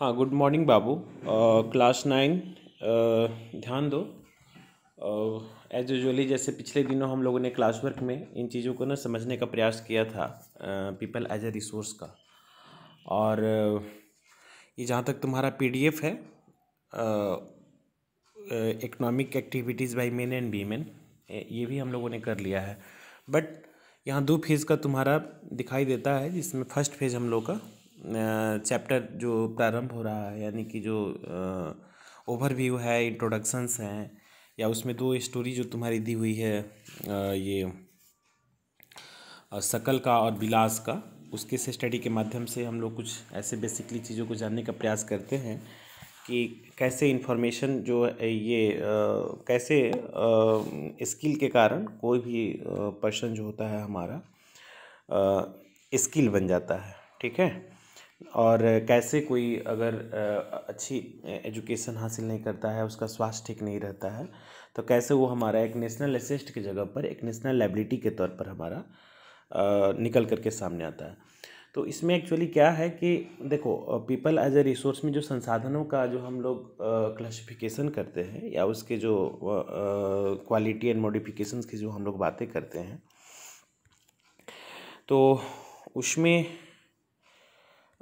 हाँ good morning बाबू class nine ध्यान दो एज यूजली जैसे पिछले दिनों हम लोगों ने क्लास वर्क में इन चीज़ों को ना समझने का प्रयास किया था पीपल एज ए रिसोर्स का और ये जहाँ तक तुम्हारा पीडीएफ है economic activities by men and women ये भी हम लोगों ने कर लिया है बट यहाँ दो फेज़ का तुम्हारा दिखाई देता है जिसमें फर्स्ट फेज़ हम लोग का चैप्टर जो प्रारंभ हो रहा है यानी कि जो ओवरव्यू है इंट्रोडक्शंस हैं या उसमें दो स्टोरी जो तुम्हारी दी हुई है ये शकल का और बिलास का उसके से स्टडी के माध्यम से हम लोग कुछ ऐसे बेसिकली चीज़ों को जानने का प्रयास करते हैं कि कैसे इन्फॉर्मेशन जो ये आ, कैसे स्किल के कारण कोई भी पर्सन जो होता है हमारा स्किल बन जाता है ठीक है और कैसे कोई अगर अच्छी एजुकेशन हासिल नहीं करता है उसका स्वास्थ्य ठीक नहीं रहता है तो कैसे वो हमारा एक नेशनल असिस्ट की जगह पर एक नेशनल लाइबिलिटी के तौर पर हमारा निकल करके सामने आता है तो इसमें एक्चुअली क्या है कि देखो पीपल एज ए रिसोर्स में जो संसाधनों का जो हम लोग क्लासिफिकेशन करते हैं या उसके जो क्वालिटी एंड मॉडिफिकेशंस की जो हम लोग बातें करते हैं तो उसमें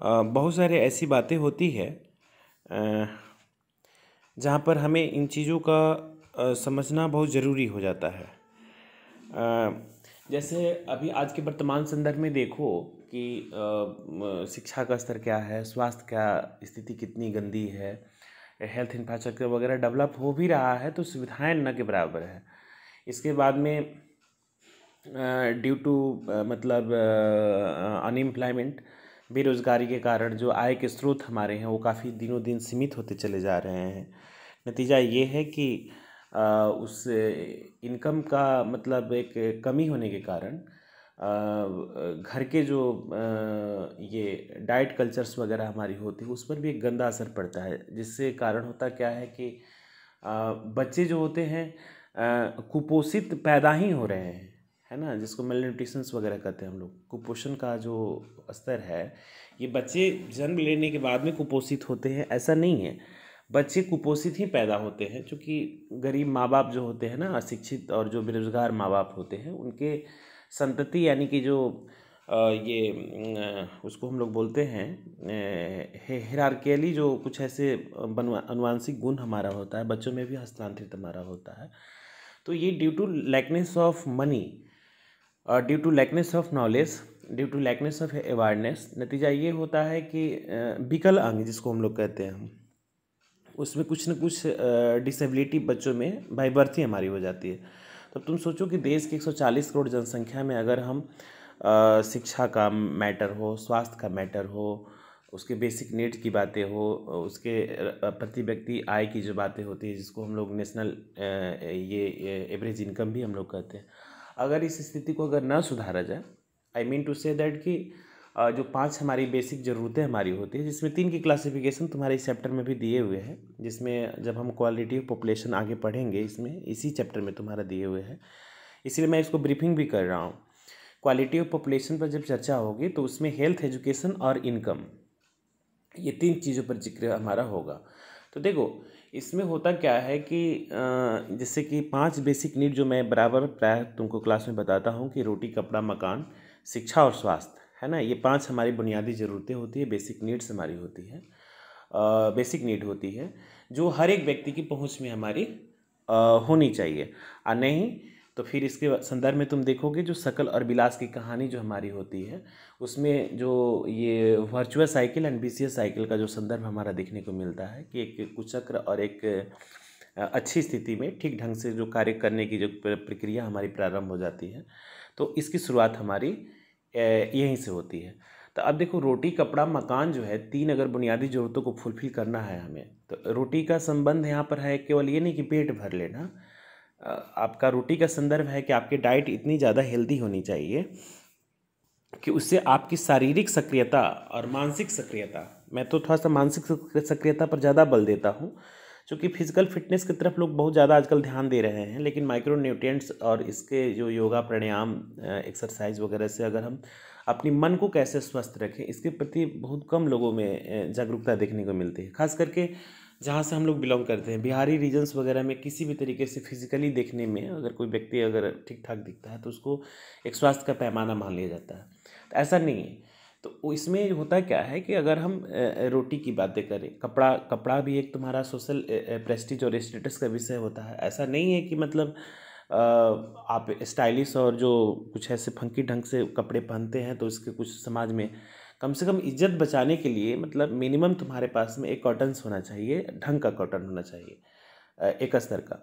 बहुत सारे ऐसी बातें होती है जहाँ पर हमें इन चीज़ों का समझना बहुत ज़रूरी हो जाता है जैसे अभी आज के वर्तमान संदर्भ में देखो कि शिक्षा का स्तर क्या है स्वास्थ्य का स्थिति कितनी गंदी है हेल्थ इंफ्रास्ट्रक्चर वगैरह डेवलप हो भी रहा है तो सुविधाएं न के बराबर है इसके बाद में ड्यू टू मतलब अनएम्प्लॉयमेंट बेरोज़गारी के कारण जो आय के स्रोत हमारे हैं वो काफ़ी दिनों दिन सीमित होते चले जा रहे हैं नतीजा ये है कि उस इनकम का मतलब एक कमी होने के कारण घर के जो ये डाइट कल्चर्स वगैरह हमारी होती है उस पर भी एक गंदा असर पड़ता है जिससे कारण होता क्या है कि बच्चे जो होते हैं कुपोषित पैदा ही हो रहे हैं है ना जिसको मेल न्यूट्रिशंस वगैरह कहते हैं हम लोग कुपोषण का जो स्तर है ये बच्चे जन्म लेने के बाद में कुपोषित होते हैं ऐसा नहीं है बच्चे कुपोषित ही पैदा होते हैं क्योंकि गरीब माँ बाप जो होते हैं ना अशिक्षित और जो बेरोजगार माँ बाप होते हैं उनके संतति यानी कि जो ये उसको हम लोग बोलते हैं हिरारकेली जो कुछ ऐसे बनवा अनुवांशिक गुण हमारा होता है बच्चों में भी हस्तांतरित हमारा होता है तो ये due to lackness of money due to lackness of knowledge due to lackness of awareness नतीजा ये होता है कि विकल uh, अंग जिसको हम लोग कहते हैं उसमें कुछ न कुछ डिसेबिलिटी uh, बच्चों में बाई बर्थ ही हमारी हो जाती है तो तुम सोचो कि देश की 140 करोड़ जनसंख्या में अगर हम आ, uh, शिक्षा का मैटर हो स्वास्थ्य का मैटर हो उसके बेसिक नीड की बातें हो उसके प्रति व्यक्ति आय की जो बातें होती है जिसको हम लोग नेशनल ये एवरेज इनकम भी हम लोग कहते हैं अगर इस स्थिति को अगर ना सुधारा जाए I mean to say that कि जो पांच हमारी बेसिक ज़रूरतें हमारी होती है जिसमें तीन की क्लासिफिकेशन तुम्हारे इस चैप्टर में भी दिए हुए हैं जिसमें जब हम क्वालिटी ऑफ पॉपुलेशन आगे पढ़ेंगे इसमें इसी चैप्टर में तुम्हारा दिए हुए हैं इसलिए मैं इसको ब्रीफिंग भी कर रहा हूँ क्वालिटी ऑफ पॉपुलेशन पर जब चर्चा होगी तो उसमें हेल्थ एजुकेशन और इनकम ये तीन चीज़ों पर जिक्र हमारा होगा तो देखो इसमें होता क्या है कि जैसे कि पांच बेसिक नीड जो मैं बराबर प्राय तुमको क्लास में बताता हूँ कि रोटी कपड़ा मकान शिक्षा और स्वास्थ्य है ना ये पांच हमारी बुनियादी ज़रूरतें होती है बेसिक नीड्स हमारी होती है बेसिक नीड होती है जो हर एक व्यक्ति की पहुँच में हमारी होनी चाहिए और नहीं तो फिर इसके संदर्भ में तुम देखोगे जो सकल और विलास की कहानी जो हमारी होती है उसमें जो ये virtual cycle and B cycle का जो संदर्भ हमारा देखने को मिलता है कि एक कुचक्र और एक अच्छी स्थिति में ठीक ढंग से जो कार्य करने की जो प्रक्रिया हमारी प्रारंभ हो जाती है तो इसकी शुरुआत हमारी यहीं से होती है तो अब देखो रोटी कपड़ा मकान जो है तीन अगर बुनियादी ज़रूरतों को फुलफिल करना है हमें तो रोटी का संबंध यहाँ पर है केवल ये नहीं कि पेट भर लेना आपका रोटी का संदर्भ है कि आपकी डाइट इतनी ज़्यादा हेल्दी होनी चाहिए कि उससे आपकी शारीरिक सक्रियता और मानसिक सक्रियता मैं तो थोड़ा सा मानसिक सक्रियता पर ज़्यादा बल देता हूँ चूँकि फिजिकल फिटनेस की तरफ लोग बहुत ज़्यादा आजकल ध्यान दे रहे हैं लेकिन माइक्रो न्यूट्रिएंट्स और इसके जो योगा प्राणायाम एक्सरसाइज वगैरह से अगर हम अपनी मन को कैसे स्वस्थ रखें इसके प्रति बहुत कम लोगों में जागरूकता देखने को मिलती है खास करके जहाँ से हम लोग बिलोंग करते हैं बिहारी रीजन्स वगैरह में किसी भी तरीके से फिजिकली देखने में अगर कोई व्यक्ति अगर ठीक ठाक दिखता है तो उसको एक स्वास्थ्य का पैमाना मान लिया जाता है तो ऐसा नहीं है तो इसमें होता क्या है कि अगर हम रोटी की बातें करें कपड़ा कपड़ा भी एक तुम्हारा सोशल प्रेस्टिज और स्टेटस का विषय होता है ऐसा नहीं है कि मतलब आप स्टाइलिश और जो कुछ ऐसे फंकी ढंग से कपड़े पहनते हैं तो इसके कुछ समाज में कम से कम इज्जत बचाने के लिए मतलब मिनिमम तुम्हारे पास में एक कॉटन्स होना चाहिए ढंग का कॉटन होना चाहिए एक स्तर का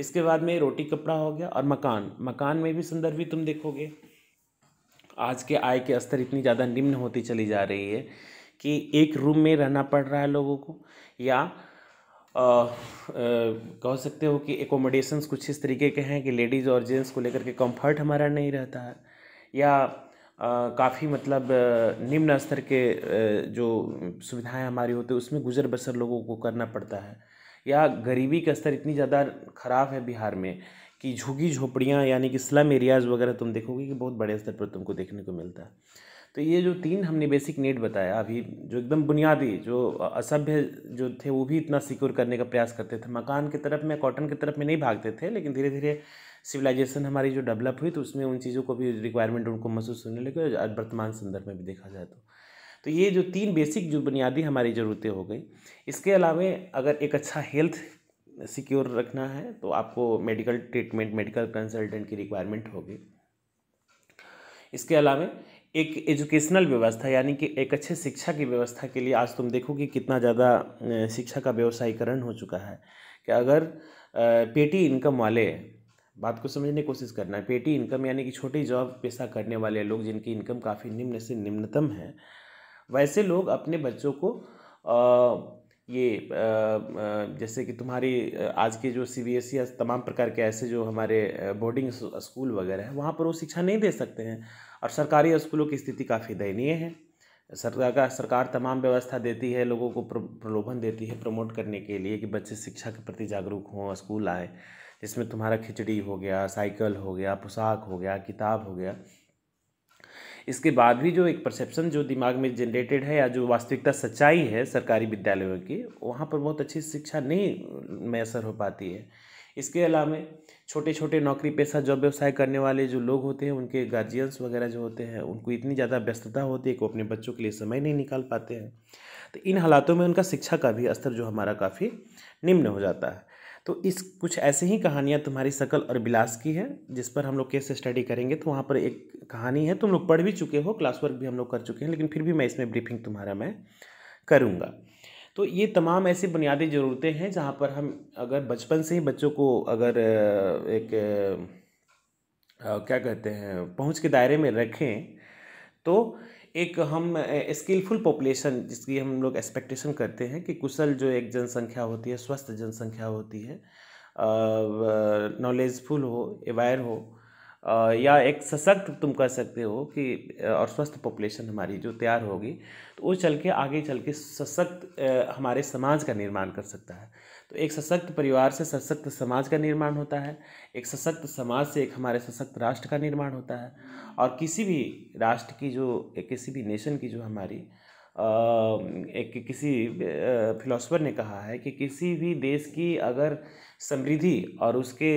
इसके बाद में रोटी कपड़ा हो गया और मकान मकान में भी भी तुम देखोगे आज के आय के स्तर इतनी ज़्यादा निम्न होती चली जा रही है कि एक रूम में रहना पड़ रहा है लोगों को या कह सकते हो कि एकोमोडेशंस कुछ इस तरीके के हैं कि लेडीज़ और जेंट्स को लेकर के कंफर्ट हमारा नहीं रहता है या काफ़ी मतलब निम्न स्तर के जो सुविधाएं हमारी होती है उसमें गुजर बसर लोगों को करना पड़ता है या गरीबी का स्तर इतनी ज़्यादा ख़राब है बिहार में कि झुगी झोपड़ियाँ यानी कि स्लम एरियाज़ वगैरह तुम देखोगे कि बहुत बड़े स्तर पर तुमको देखने को मिलता है तो ये जो तीन हमने बेसिक नीड बताया अभी जो एकदम बुनियादी जो असभ्य जो थे वो भी इतना सिक्योर करने का प्रयास करते थे मकान की तरफ में कॉटन की तरफ में नहीं भागते थे लेकिन धीरे धीरे सिविलाइजेशन हमारी जो डेवलप हुई तो उसमें उन चीज़ों को भी रिक्वायरमेंट उनको महसूस होने लगे और वर्तमान संदर्भ में भी देखा जाए तो तो ये जो तीन बेसिक जो बुनियादी हमारी ज़रूरतें हो गई इसके अलावा अगर एक अच्छा हेल्थ सिक्योर रखना है तो आपको मेडिकल ट्रीटमेंट मेडिकल कंसल्टेंट की रिक्वायरमेंट होगी इसके अलावा एक एजुकेशनल व्यवस्था यानी कि एक अच्छे शिक्षा की व्यवस्था के लिए आज तुम देखो कि कितना ज़्यादा शिक्षा का व्यवसायीकरण हो चुका है कि अगर पेटी इनकम वाले बात को समझने की कोशिश करना है पेटी इनकम यानी कि छोटी जॉब पेशा करने वाले लोग जिनकी इनकम काफ़ी निम्न से निम्नतम है वैसे लोग अपने बच्चों को आ, ये जैसे कि तुम्हारी आज के जो सी बी एस ई तमाम प्रकार के ऐसे जो हमारे बोर्डिंग स्कूल वगैरह हैं वहाँ पर वो शिक्षा नहीं दे सकते हैं और सरकारी स्कूलों की स्थिति काफ़ी दयनीय है सरकार का सरकार तमाम व्यवस्था देती है लोगों को प्रलोभन देती है प्रमोट करने के लिए कि बच्चे शिक्षा के प्रति जागरूक हों स्कूल आए जिसमें तुम्हारा खिचड़ी हो गया साइकिल हो गया पोशाक हो गया किताब हो गया इसके बाद भी जो एक परसेप्शन जो दिमाग में जनरेटेड है या जो वास्तविकता सच्चाई है सरकारी विद्यालयों की वहाँ पर बहुत अच्छी शिक्षा नहीं मैसर हो पाती है इसके अलावा छोटे छोटे नौकरी पेशा जॉब व्यवसाय करने वाले जो लोग होते हैं उनके गार्जियंस वगैरह जो होते हैं उनको इतनी ज़्यादा व्यस्तता होती है कि वो अपने बच्चों के लिए समय नहीं निकाल पाते हैं तो इन हालातों में उनका शिक्षा का भी स्तर जो हमारा काफ़ी निम्न हो जाता है तो इस कुछ ऐसे ही कहानियाँ तुम्हारी सकल और बिलास की है जिस पर हम लोग केस स्टडी करेंगे तो वहाँ पर एक कहानी है तुम लोग पढ़ भी चुके हो क्लास वर्क भी हम लोग कर चुके हैं लेकिन फिर भी मैं इसमें ब्रीफिंग तुम्हारा मैं करूँगा तो ये तमाम ऐसी बुनियादी ज़रूरतें हैं जहाँ पर हम अगर बचपन से ही बच्चों को अगर एक क्या कहते हैं पहुँच के दायरे में रखें तो एक हम स्किलफुल पॉपुलेशन जिसकी हम लोग एक्सपेक्टेशन करते हैं कि कुशल जो एक जनसंख्या होती है स्वस्थ जनसंख्या होती है नॉलेजफुल हो अवेयर हो आ, या एक सशक्त तुम कह सकते हो कि और स्वस्थ पॉपुलेशन हमारी जो तैयार होगी तो वो चल के आगे चल के सशक्त हमारे समाज का निर्माण कर सकता है तो एक सशक्त परिवार से सशक्त समाज का निर्माण होता है एक सशक्त समाज से एक हमारे सशक्त राष्ट्र का निर्माण होता है और किसी भी राष्ट्र की जो किसी भी नेशन की जो हमारी एक किसी फिलोसफर ने कहा है कि किसी भी देश की अगर समृद्धि और उसके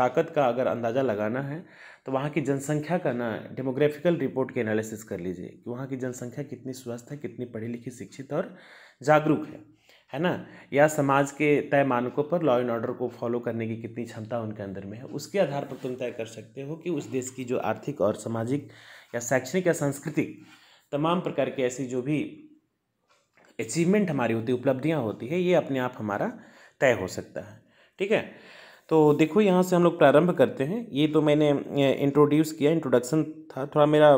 ताकत का अगर अंदाज़ा लगाना है तो वहाँ की जनसंख्या का ना डेमोग्राफिकल रिपोर्ट के एनालिसिस कर लीजिए कि वहाँ की जनसंख्या कितनी स्वस्थ है कितनी पढ़ी लिखी शिक्षित और जागरूक है है ना या समाज के तय मानकों पर लॉ एंड ऑर्डर को फॉलो करने की कितनी क्षमता उनके अंदर में है उसके आधार पर तुम तय कर सकते हो कि उस देश की जो आर्थिक और सामाजिक या शैक्षणिक या सांस्कृतिक तमाम प्रकार की ऐसी जो भी अचीवमेंट हमारी होती है उपलब्धियाँ होती है ये अपने आप हमारा तय हो सकता है ठीक है तो देखो यहाँ से हम लोग प्रारंभ करते हैं ये तो मैंने इंट्रोड्यूस किया इंट्रोडक्शन था थोड़ा मेरा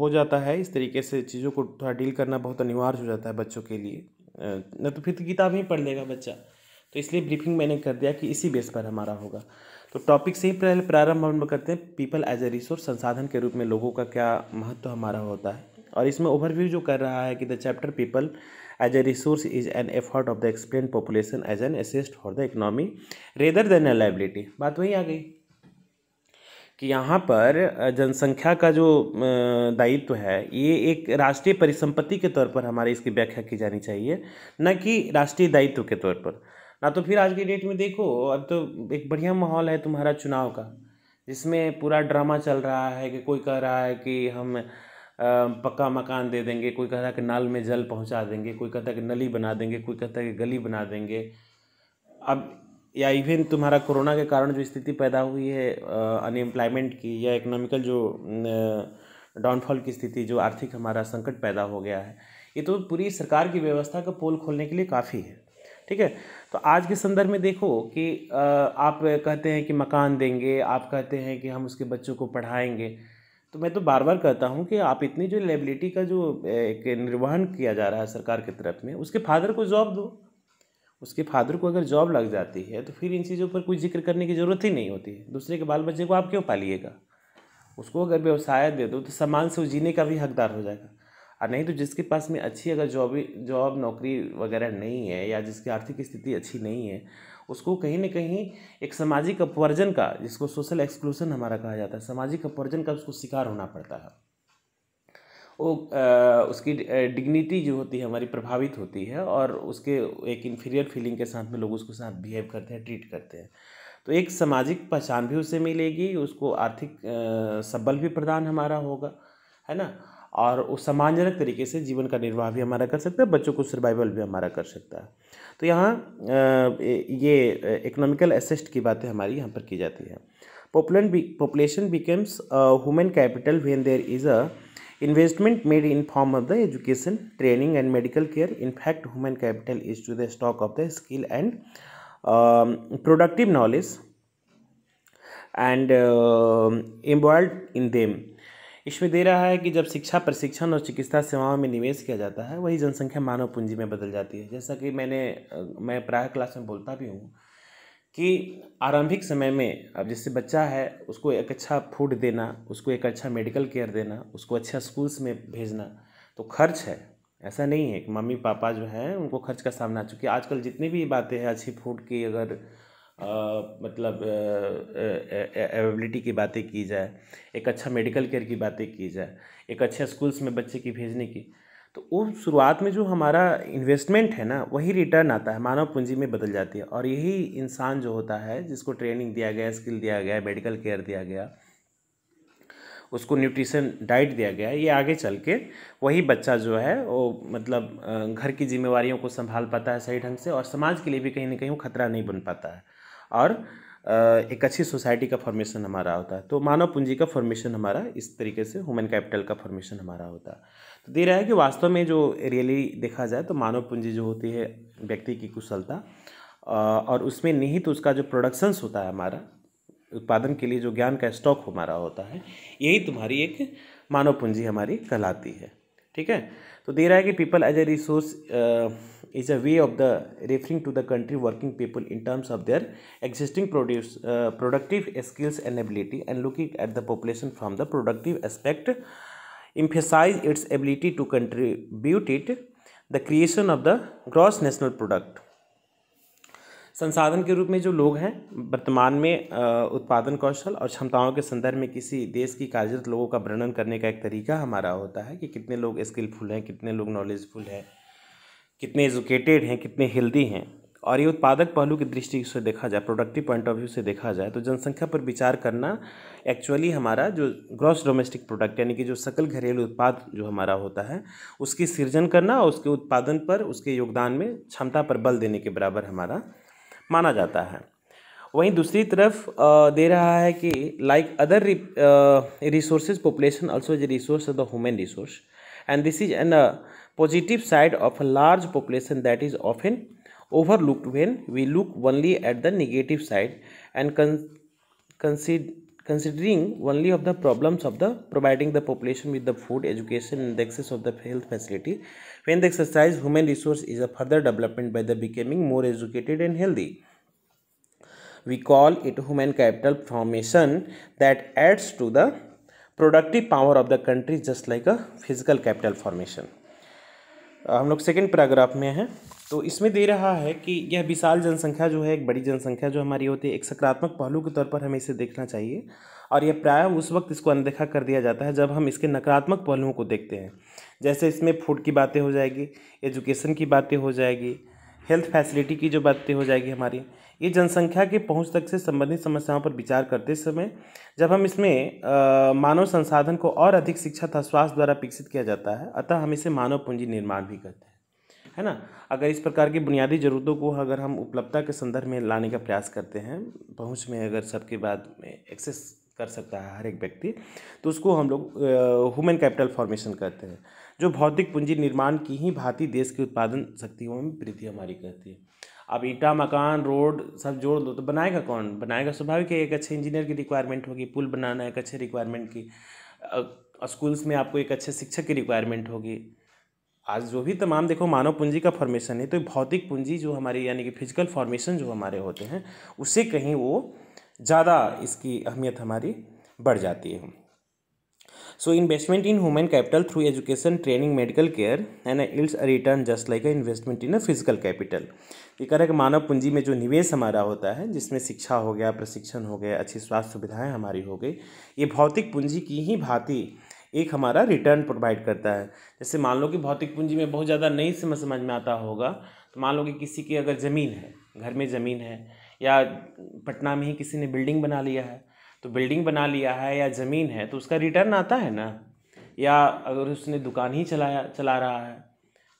हो जाता है इस तरीके से चीज़ों को थोड़ा डील करना बहुत अनिवार्य हो जाता है बच्चों के लिए न तो फिर तो किताब ही पढ़ लेगा बच्चा तो इसलिए ब्रीफिंग मैंने कर दिया कि इसी बेस पर हमारा होगा तो टॉपिक से ही पहले प्रारंभ हम करते हैं पीपल एज ए रिसोर्स संसाधन के रूप में लोगों का क्या महत्व हमारा होता है और इसमें ओवरव्यू जो कर रहा है कि the chapter people as a resource is an effort of the explain population as an asset for the economy rather than a liability बात वही आ गई कि यहाँ पर जनसंख्या का जो दायित्व है ये एक राष्ट्रीय परिसंपत्ति के तौर पर हमारे इसकी व्याख्या की जानी चाहिए न कि राष्ट्रीय दायित्व के तौर पर ना तो फिर आज की डेट में देखो अब तो एक बढ़िया माहौल है तुम्हारा चुनाव का जिसमें पूरा ड्रामा चल रहा है कि कोई कह रहा है कि हम पक्का मकान दे देंगे कोई कहता है कि नाल में जल पहुंचा देंगे कोई कहता है कि नली बना देंगे कोई कहता है कि गली बना देंगे अब या इवन तुम्हारा कोरोना के कारण जो स्थिति पैदा हुई है अनएम्प्लॉयमेंट की या इकोनॉमिकल जो डाउनफॉल की स्थिति जो आर्थिक हमारा संकट पैदा हो गया है ये तो पूरी सरकार की व्यवस्था का पोल खोलने के लिए काफ़ी है ठीक है तो आज के संदर्भ में देखो कि आप कहते हैं कि मकान देंगे आप कहते हैं कि हम उसके बच्चों को पढ़ाएंगे तो मैं तो बार बार कहता हूँ कि आप इतनी जो लेबिलिटी का जो एक निर्वहन किया जा रहा है सरकार की तरफ में उसके फादर को जॉब दो उसके फादर को अगर जॉब लग जाती है तो फिर इन चीज़ों पर कोई जिक्र करने की ज़रूरत ही नहीं होती है दूसरे के बाल बच्चे को आप क्यों पालिएगा उसको अगर व्यवसाय दे दो तो सामान से वो जीने का भी हकदार हो जाएगा और नहीं तो जिसके पास में अच्छी अगर जॉब जॉब नौकरी वगैरह नहीं है या जिसकी आर्थिक स्थिति अच्छी नहीं है उसको कहीं ना कहीं एक सामाजिक अपवर्जन का जिसको सोशल एक्सक्लूसन हमारा कहा जाता है सामाजिक अपवर्जन का उसको शिकार होना पड़ता है वो उसकी डिग्निटी जो होती है हमारी प्रभावित होती है और उसके एक इन्फीरियर फीलिंग के साथ में लोग उसके साथ बिहेव करते हैं ट्रीट करते हैं तो एक सामाजिक पहचान भी उससे मिलेगी उसको आर्थिक सबल भी प्रदान हमारा होगा है ना और उस सम्मानजनक तरीके से जीवन का निर्वाह भी हमारा कर सकता है बच्चों को सर्वाइवल भी हमारा कर सकता है तो यहाँ ये इकोनॉमिकल असिस्ट की बातें हमारी यहाँ पर की जाती है population becomes human capital when there is a Investment made in form of the education, training and medical care. In fact, human capital is to the stock of the skill and um, productive knowledge and uh, involved in them इसमें दे रहा है कि जब शिक्षा प्रशिक्षण और चिकित्सा सेवाओं में निवेश किया जाता है वही जनसंख्या मानव पूंजी में बदल जाती है जैसा कि मैंने मैं प्राय क्लास में बोलता भी हूँ कि आरंभिक समय में अब जैसे बच्चा है उसको एक अच्छा फूड देना उसको एक अच्छा मेडिकल केयर देना उसको अच्छा स्कूल्स में भेजना तो खर्च है ऐसा नहीं है कि मम्मी पापा जो हैं उनको खर्च का सामना चूँकि आजकल जितनी भी बातें हैं अच्छी फूड की अगर आ, मतलब एवेबिलिटी की बातें की जाए एक अच्छा मेडिकल केयर की बातें की जाए एक अच्छे स्कूल्स में बच्चे की भेजने की तो वो शुरुआत में जो हमारा इन्वेस्टमेंट है ना वही रिटर्न आता है मानव पूंजी में बदल जाती है और यही इंसान जो होता है जिसको ट्रेनिंग दिया गया स्किल दिया गया मेडिकल केयर दिया गया उसको न्यूट्रिशन डाइट दिया गया ये आगे चल के वही बच्चा जो है वो मतलब घर की जिम्मेवारियों को संभाल पाता है सही ढंग से और समाज के लिए भी कहीं ना कहीं वो खतरा नहीं बन पाता है और एक अच्छी सोसाइटी का फॉर्मेशन हमारा होता है तो मानव पूंजी का फॉर्मेशन हमारा इस तरीके से ह्यूमन कैपिटल का फॉर्मेशन हमारा होता है तो दे रहा है कि वास्तव में जो रियली देखा जाए तो मानव पूंजी जो होती है व्यक्ति की कुशलता और उसमें निहित तो उसका जो प्रोडक्शंस होता है हमारा उत्पादन के लिए जो ज्ञान का स्टॉक हमारा होता है यही तुम्हारी एक मानव पूंजी हमारी कहलाती है ठीक है तो दे रहा है कि people as a resource is a way of the referring to the country working people in terms of their existing produce uh, productive skills and ability and looking at the population from the productive aspect emphasize its ability to contribute it the creation of the gross national product संसाधन के रूप में जो लोग हैं वर्तमान में उत्पादन कौशल और क्षमताओं के संदर्भ में किसी देश की कार्यरत लोगों का वर्णन करने का एक तरीका हमारा होता है कि कितने लोग स्किलफुल हैं कितने लोग नॉलेजफुल हैं कितने एजुकेटेड हैं कितने हेल्दी हैं और ये उत्पादक पहलू की दृष्टि से देखा जाए प्रोडक्टिव पॉइंट ऑफ व्यू से देखा जाए तो जनसंख्या पर विचार करना एक्चुअली हमारा जो ग्रॉस डोमेस्टिक प्रोडक्ट यानी कि जो सकल घरेलू उत्पाद जो हमारा होता है उसकी सृजन करना और उसके उत्पादन पर उसके योगदान में क्षमता पर बल देने के बराबर हमारा माना जाता है वहीं दूसरी तरफ दे रहा है कि like other resources population also is resource of the human resource and this is an positive side of a large population that is often overlooked when we look only at the negative side and con consider considering only of the problems of the providing the population with the food education and the access of the health facility when the exercise human resource is a further development by the becoming more educated and healthy we call it human capital formation that adds to the productive power of the country just like a physical capital formation हम लोग second paragraph में हैं तो इसमें दे रहा है कि यह विशाल जनसंख्या जो है एक बड़ी जनसंख्या जो हमारी होती है एक सकारात्मक पहलू के तौर पर हमें इसे देखना चाहिए और यह प्राय उस वक्त इसको अनदेखा कर दिया जाता है जब हम इसके नकारात्मक पहलुओं को देखते हैं जैसे इसमें फूड की बातें हो जाएगी एजुकेशन की बातें हो जाएगी हेल्थ फैसिलिटी की जो बातें हो जाएगी हमारी ये जनसंख्या के पहुंच तक से संबंधित समस्याओं पर विचार करते समय जब हम इसमें मानव संसाधन को और अधिक शिक्षा तथा स्वास्थ्य द्वारा विकसित किया जाता है अतः हम इसे मानव पूंजी निर्माण भी करते हैं है ना अगर इस प्रकार की बुनियादी ज़रूरतों को अगर हम उपलब्धता के संदर्भ में लाने का प्रयास करते हैं पहुँच में अगर सबके बाद में एक्सेस कर सकता है हर एक व्यक्ति तो उसको हम लोग ह्यूमन कैपिटल फॉर्मेशन कहते हैं जो भौतिक पूंजी निर्माण की ही भांति देश की उत्पादन शक्तियों में वृद्धि हमारी करती है अब ईटा मकान रोड सब जोड़ दो तो बनाएगा कौन बनाएगा स्वाभाविक है एक अच्छे इंजीनियर की रिक्वायरमेंट होगी पुल बनाना एक अच्छे रिक्वायरमेंट की स्कूल्स में आपको एक अच्छे शिक्षक की रिक्वायरमेंट होगी आज जो भी तमाम देखो मानव पूंजी का फॉर्मेशन है तो भौतिक पूंजी जो हमारी यानी कि फिजिकल फॉर्मेशन जो हमारे होते हैं उससे कहीं वो ज़्यादा इसकी अहमियत हमारी बढ़ जाती है so investment in human capital through education training medical care and it's a return just like a investment in a physical capital ये कह रहा है कि मानव पूंजी में जो निवेश हमारा होता है जिसमें शिक्षा हो गया प्रशिक्षण हो गया अच्छी स्वास्थ्य सुविधाएं हमारी हो गई ये भौतिक पूंजी की ही भांति एक हमारा रिटर्न प्रोवाइड करता है जैसे मान लो कि भौतिक पूंजी में बहुत ज़्यादा नहीं समझ समझ में आता होगा तो मान लो कि किसी की अगर ज़मीन है घर में ज़मीन है या पटना में ही किसी ने बिल्डिंग बना लिया है तो बिल्डिंग बना लिया है या ज़मीन है तो उसका रिटर्न आता है ना या अगर उसने दुकान ही चलाया चला रहा है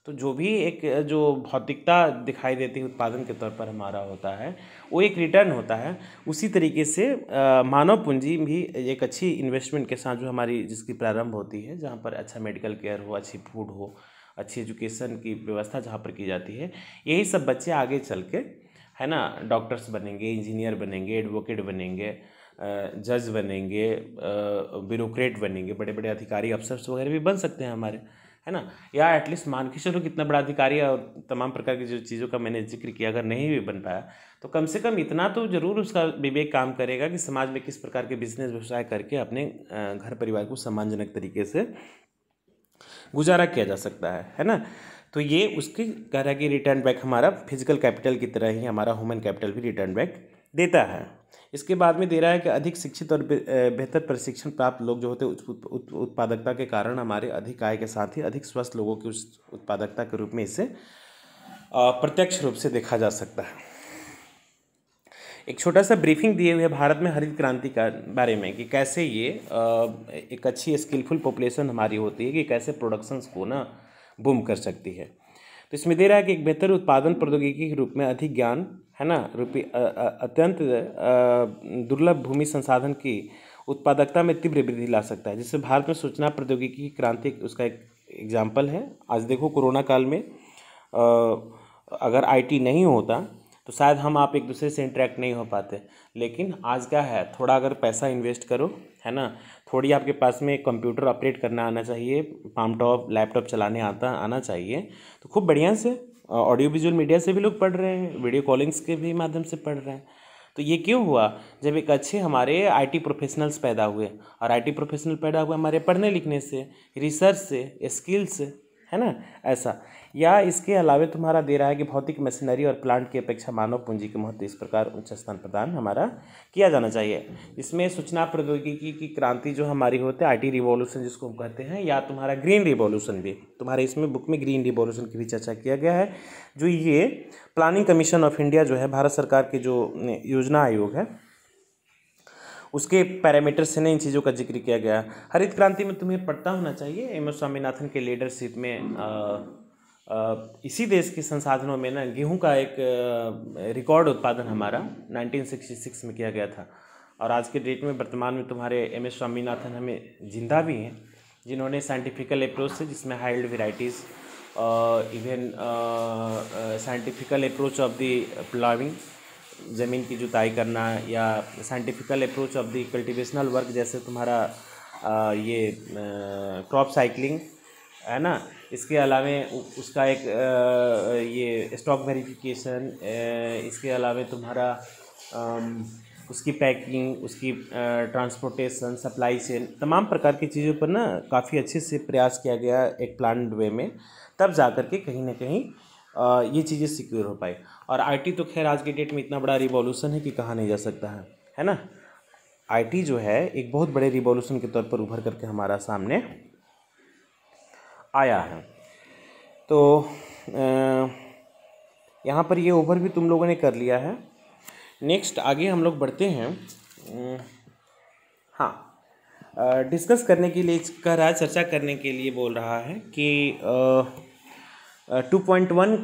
तो जो भी एक जो भौतिकता दिखाई देती है उत्पादन के तौर पर हमारा होता है वो एक रिटर्न होता है उसी तरीके से मानव पूंजी भी एक अच्छी इन्वेस्टमेंट के साथ जो हमारी जिसकी प्रारंभ होती है जहाँ पर अच्छा मेडिकल केयर हो अच्छी फूड हो अच्छी एजुकेशन की व्यवस्था जहाँ पर की जाती है यही सब बच्चे आगे चल के है ना डॉक्टर्स बनेंगे इंजीनियर बनेंगे एडवोकेट बनेंगे जज बनेंगे ब्यूरोक्रेट बनेंगे बड़े बड़े अधिकारी अफसर्स वगैरह भी बन सकते हैं हमारे है ना या एटलीस्ट मान के चलो कितना बड़ा अधिकारी है और तमाम प्रकार की जो चीज़ों का मैंने जिक्र किया अगर नहीं भी बन पाया तो कम से कम इतना तो ज़रूर उसका विवेक काम करेगा कि समाज में किस प्रकार के बिजनेस व्यवसाय करके अपने घर परिवार को सम्मानजनक तरीके से गुजारा किया जा सकता है है ना तो ये उसकी कह रहा है कि रिटर्न बैक हमारा फिजिकल कैपिटल की तरह ही हमारा ह्यूमन कैपिटल भी रिटर्न बैक देता है इसके बाद में दे रहा है कि अधिक शिक्षित और बेहतर प्रशिक्षण प्राप्त लोग जो होते हैं उत्पादकता के कारण हमारे अधिक आय के साथ ही अधिक स्वस्थ लोगों की उत्पादकता के रूप में इसे प्रत्यक्ष रूप से देखा जा सकता है एक छोटा सा ब्रीफिंग दिए हुए भारत में हरित क्रांति का बारे में कि कैसे ये एक अच्छी स्किलफुल पॉपुलेशन हमारी होती है कि कैसे प्रोडक्शंस को ना बूम कर सकती है तो इसमें दे रहा है कि एक बेहतर उत्पादन प्रौद्योगिकी के रूप में अधिक ज्ञान है ना रुपये अत्यंत दुर्लभ भूमि संसाधन की उत्पादकता में तीव्र वृद्धि ला सकता है जिससे भारत में सूचना प्रौद्योगिकी की क्रांति उसका एक एग्जाम्पल है आज देखो कोरोना काल में अगर आईटी नहीं होता तो शायद हम आप एक दूसरे से इंटरेक्ट नहीं हो पाते लेकिन आज क्या है थोड़ा अगर पैसा इन्वेस्ट करो है ना थोड़ी आपके पास में कंप्यूटर ऑपरेट करना आना चाहिए पाम टॉप लैपटॉप चलाने आता आना चाहिए तो खूब बढ़िया से ऑडियो विजुअल मीडिया से भी लोग पढ़ रहे हैं वीडियो कॉलिंग्स के भी माध्यम से पढ़ रहे हैं तो ये क्यों हुआ जब एक अच्छे हमारे आईटी प्रोफेशनल्स पैदा हुए और आईटी प्रोफेशनल पैदा हुए हमारे पढ़ने लिखने से रिसर्च से स्किल्स से है ना ऐसा या इसके अलावा तुम्हारा दे रहा है कि भौतिक मशीनरी और प्लांट की अपेक्षा मानव पूंजी के महत्व इस प्रकार उच्च स्थान प्रदान हमारा किया जाना चाहिए इसमें सूचना प्रौद्योगिकी की क्रांति जो हमारी होती है आईटी रिवॉल्यूशन जिसको हम कहते हैं या तुम्हारा ग्रीन रिवॉल्यूशन भी तुम्हारे इसमें बुक में ग्रीन रिवॉल्यूशन की भी चर्चा किया गया है जो ये प्लानिंग कमीशन ऑफ इंडिया जो है भारत सरकार की जो योजना आयोग है उसके पैरामीटर्स ने इन चीज़ों का जिक्र किया गया हरित क्रांति में तुम्हें पढ़ता होना चाहिए एम एस स्वामीनाथन के लीडरशिप में आ, आ, इसी देश के संसाधनों में ना गेहूं का एक रिकॉर्ड उत्पादन हमारा 1966 में किया गया था और आज के डेट में वर्तमान में तुम्हारे एम एस स्वामीनाथन हमें जिंदा भी हैं जिन्होंने साइंटिफिकल अप्रोच से जिसमें high yield varieties even scientifical approach of the ploughing ज़मीन की जुताई करना या scientifical approach of the cultivational work जैसे तुम्हारा आ, ये क्रॉप साइकिलिंग है ना इसके अलावा उसका एक आ, ये स्टॉक वेरिफिकेशन इसके अलावा तुम्हारा आ, उसकी पैकिंग उसकी ट्रांसपोर्टेशन सप्लाई चेन तमाम प्रकार की चीज़ों पर ना काफ़ी अच्छे से प्रयास किया गया एक प्लान वे में तब जा कर के कहीं ना कहीं ये चीज़ें सिक्योर हो पाई और आईटी तो खैर आज के डेट में इतना बड़ा रिवॉल्यूशन है कि कहा नहीं जा सकता है है ना आईटी जो है एक बहुत बड़े रिवॉल्यूशन के तौर पर उभर करके हमारा सामने आया है तो यहाँ पर ये ओवर भी तुम लोगों ने कर लिया है नेक्स्ट आगे हम लोग बढ़ते हैं हाँ डिस्कस करने के लिए कर रहा है चर्चा करने के लिए बोल रहा है कि आ, टू पॉइंट वन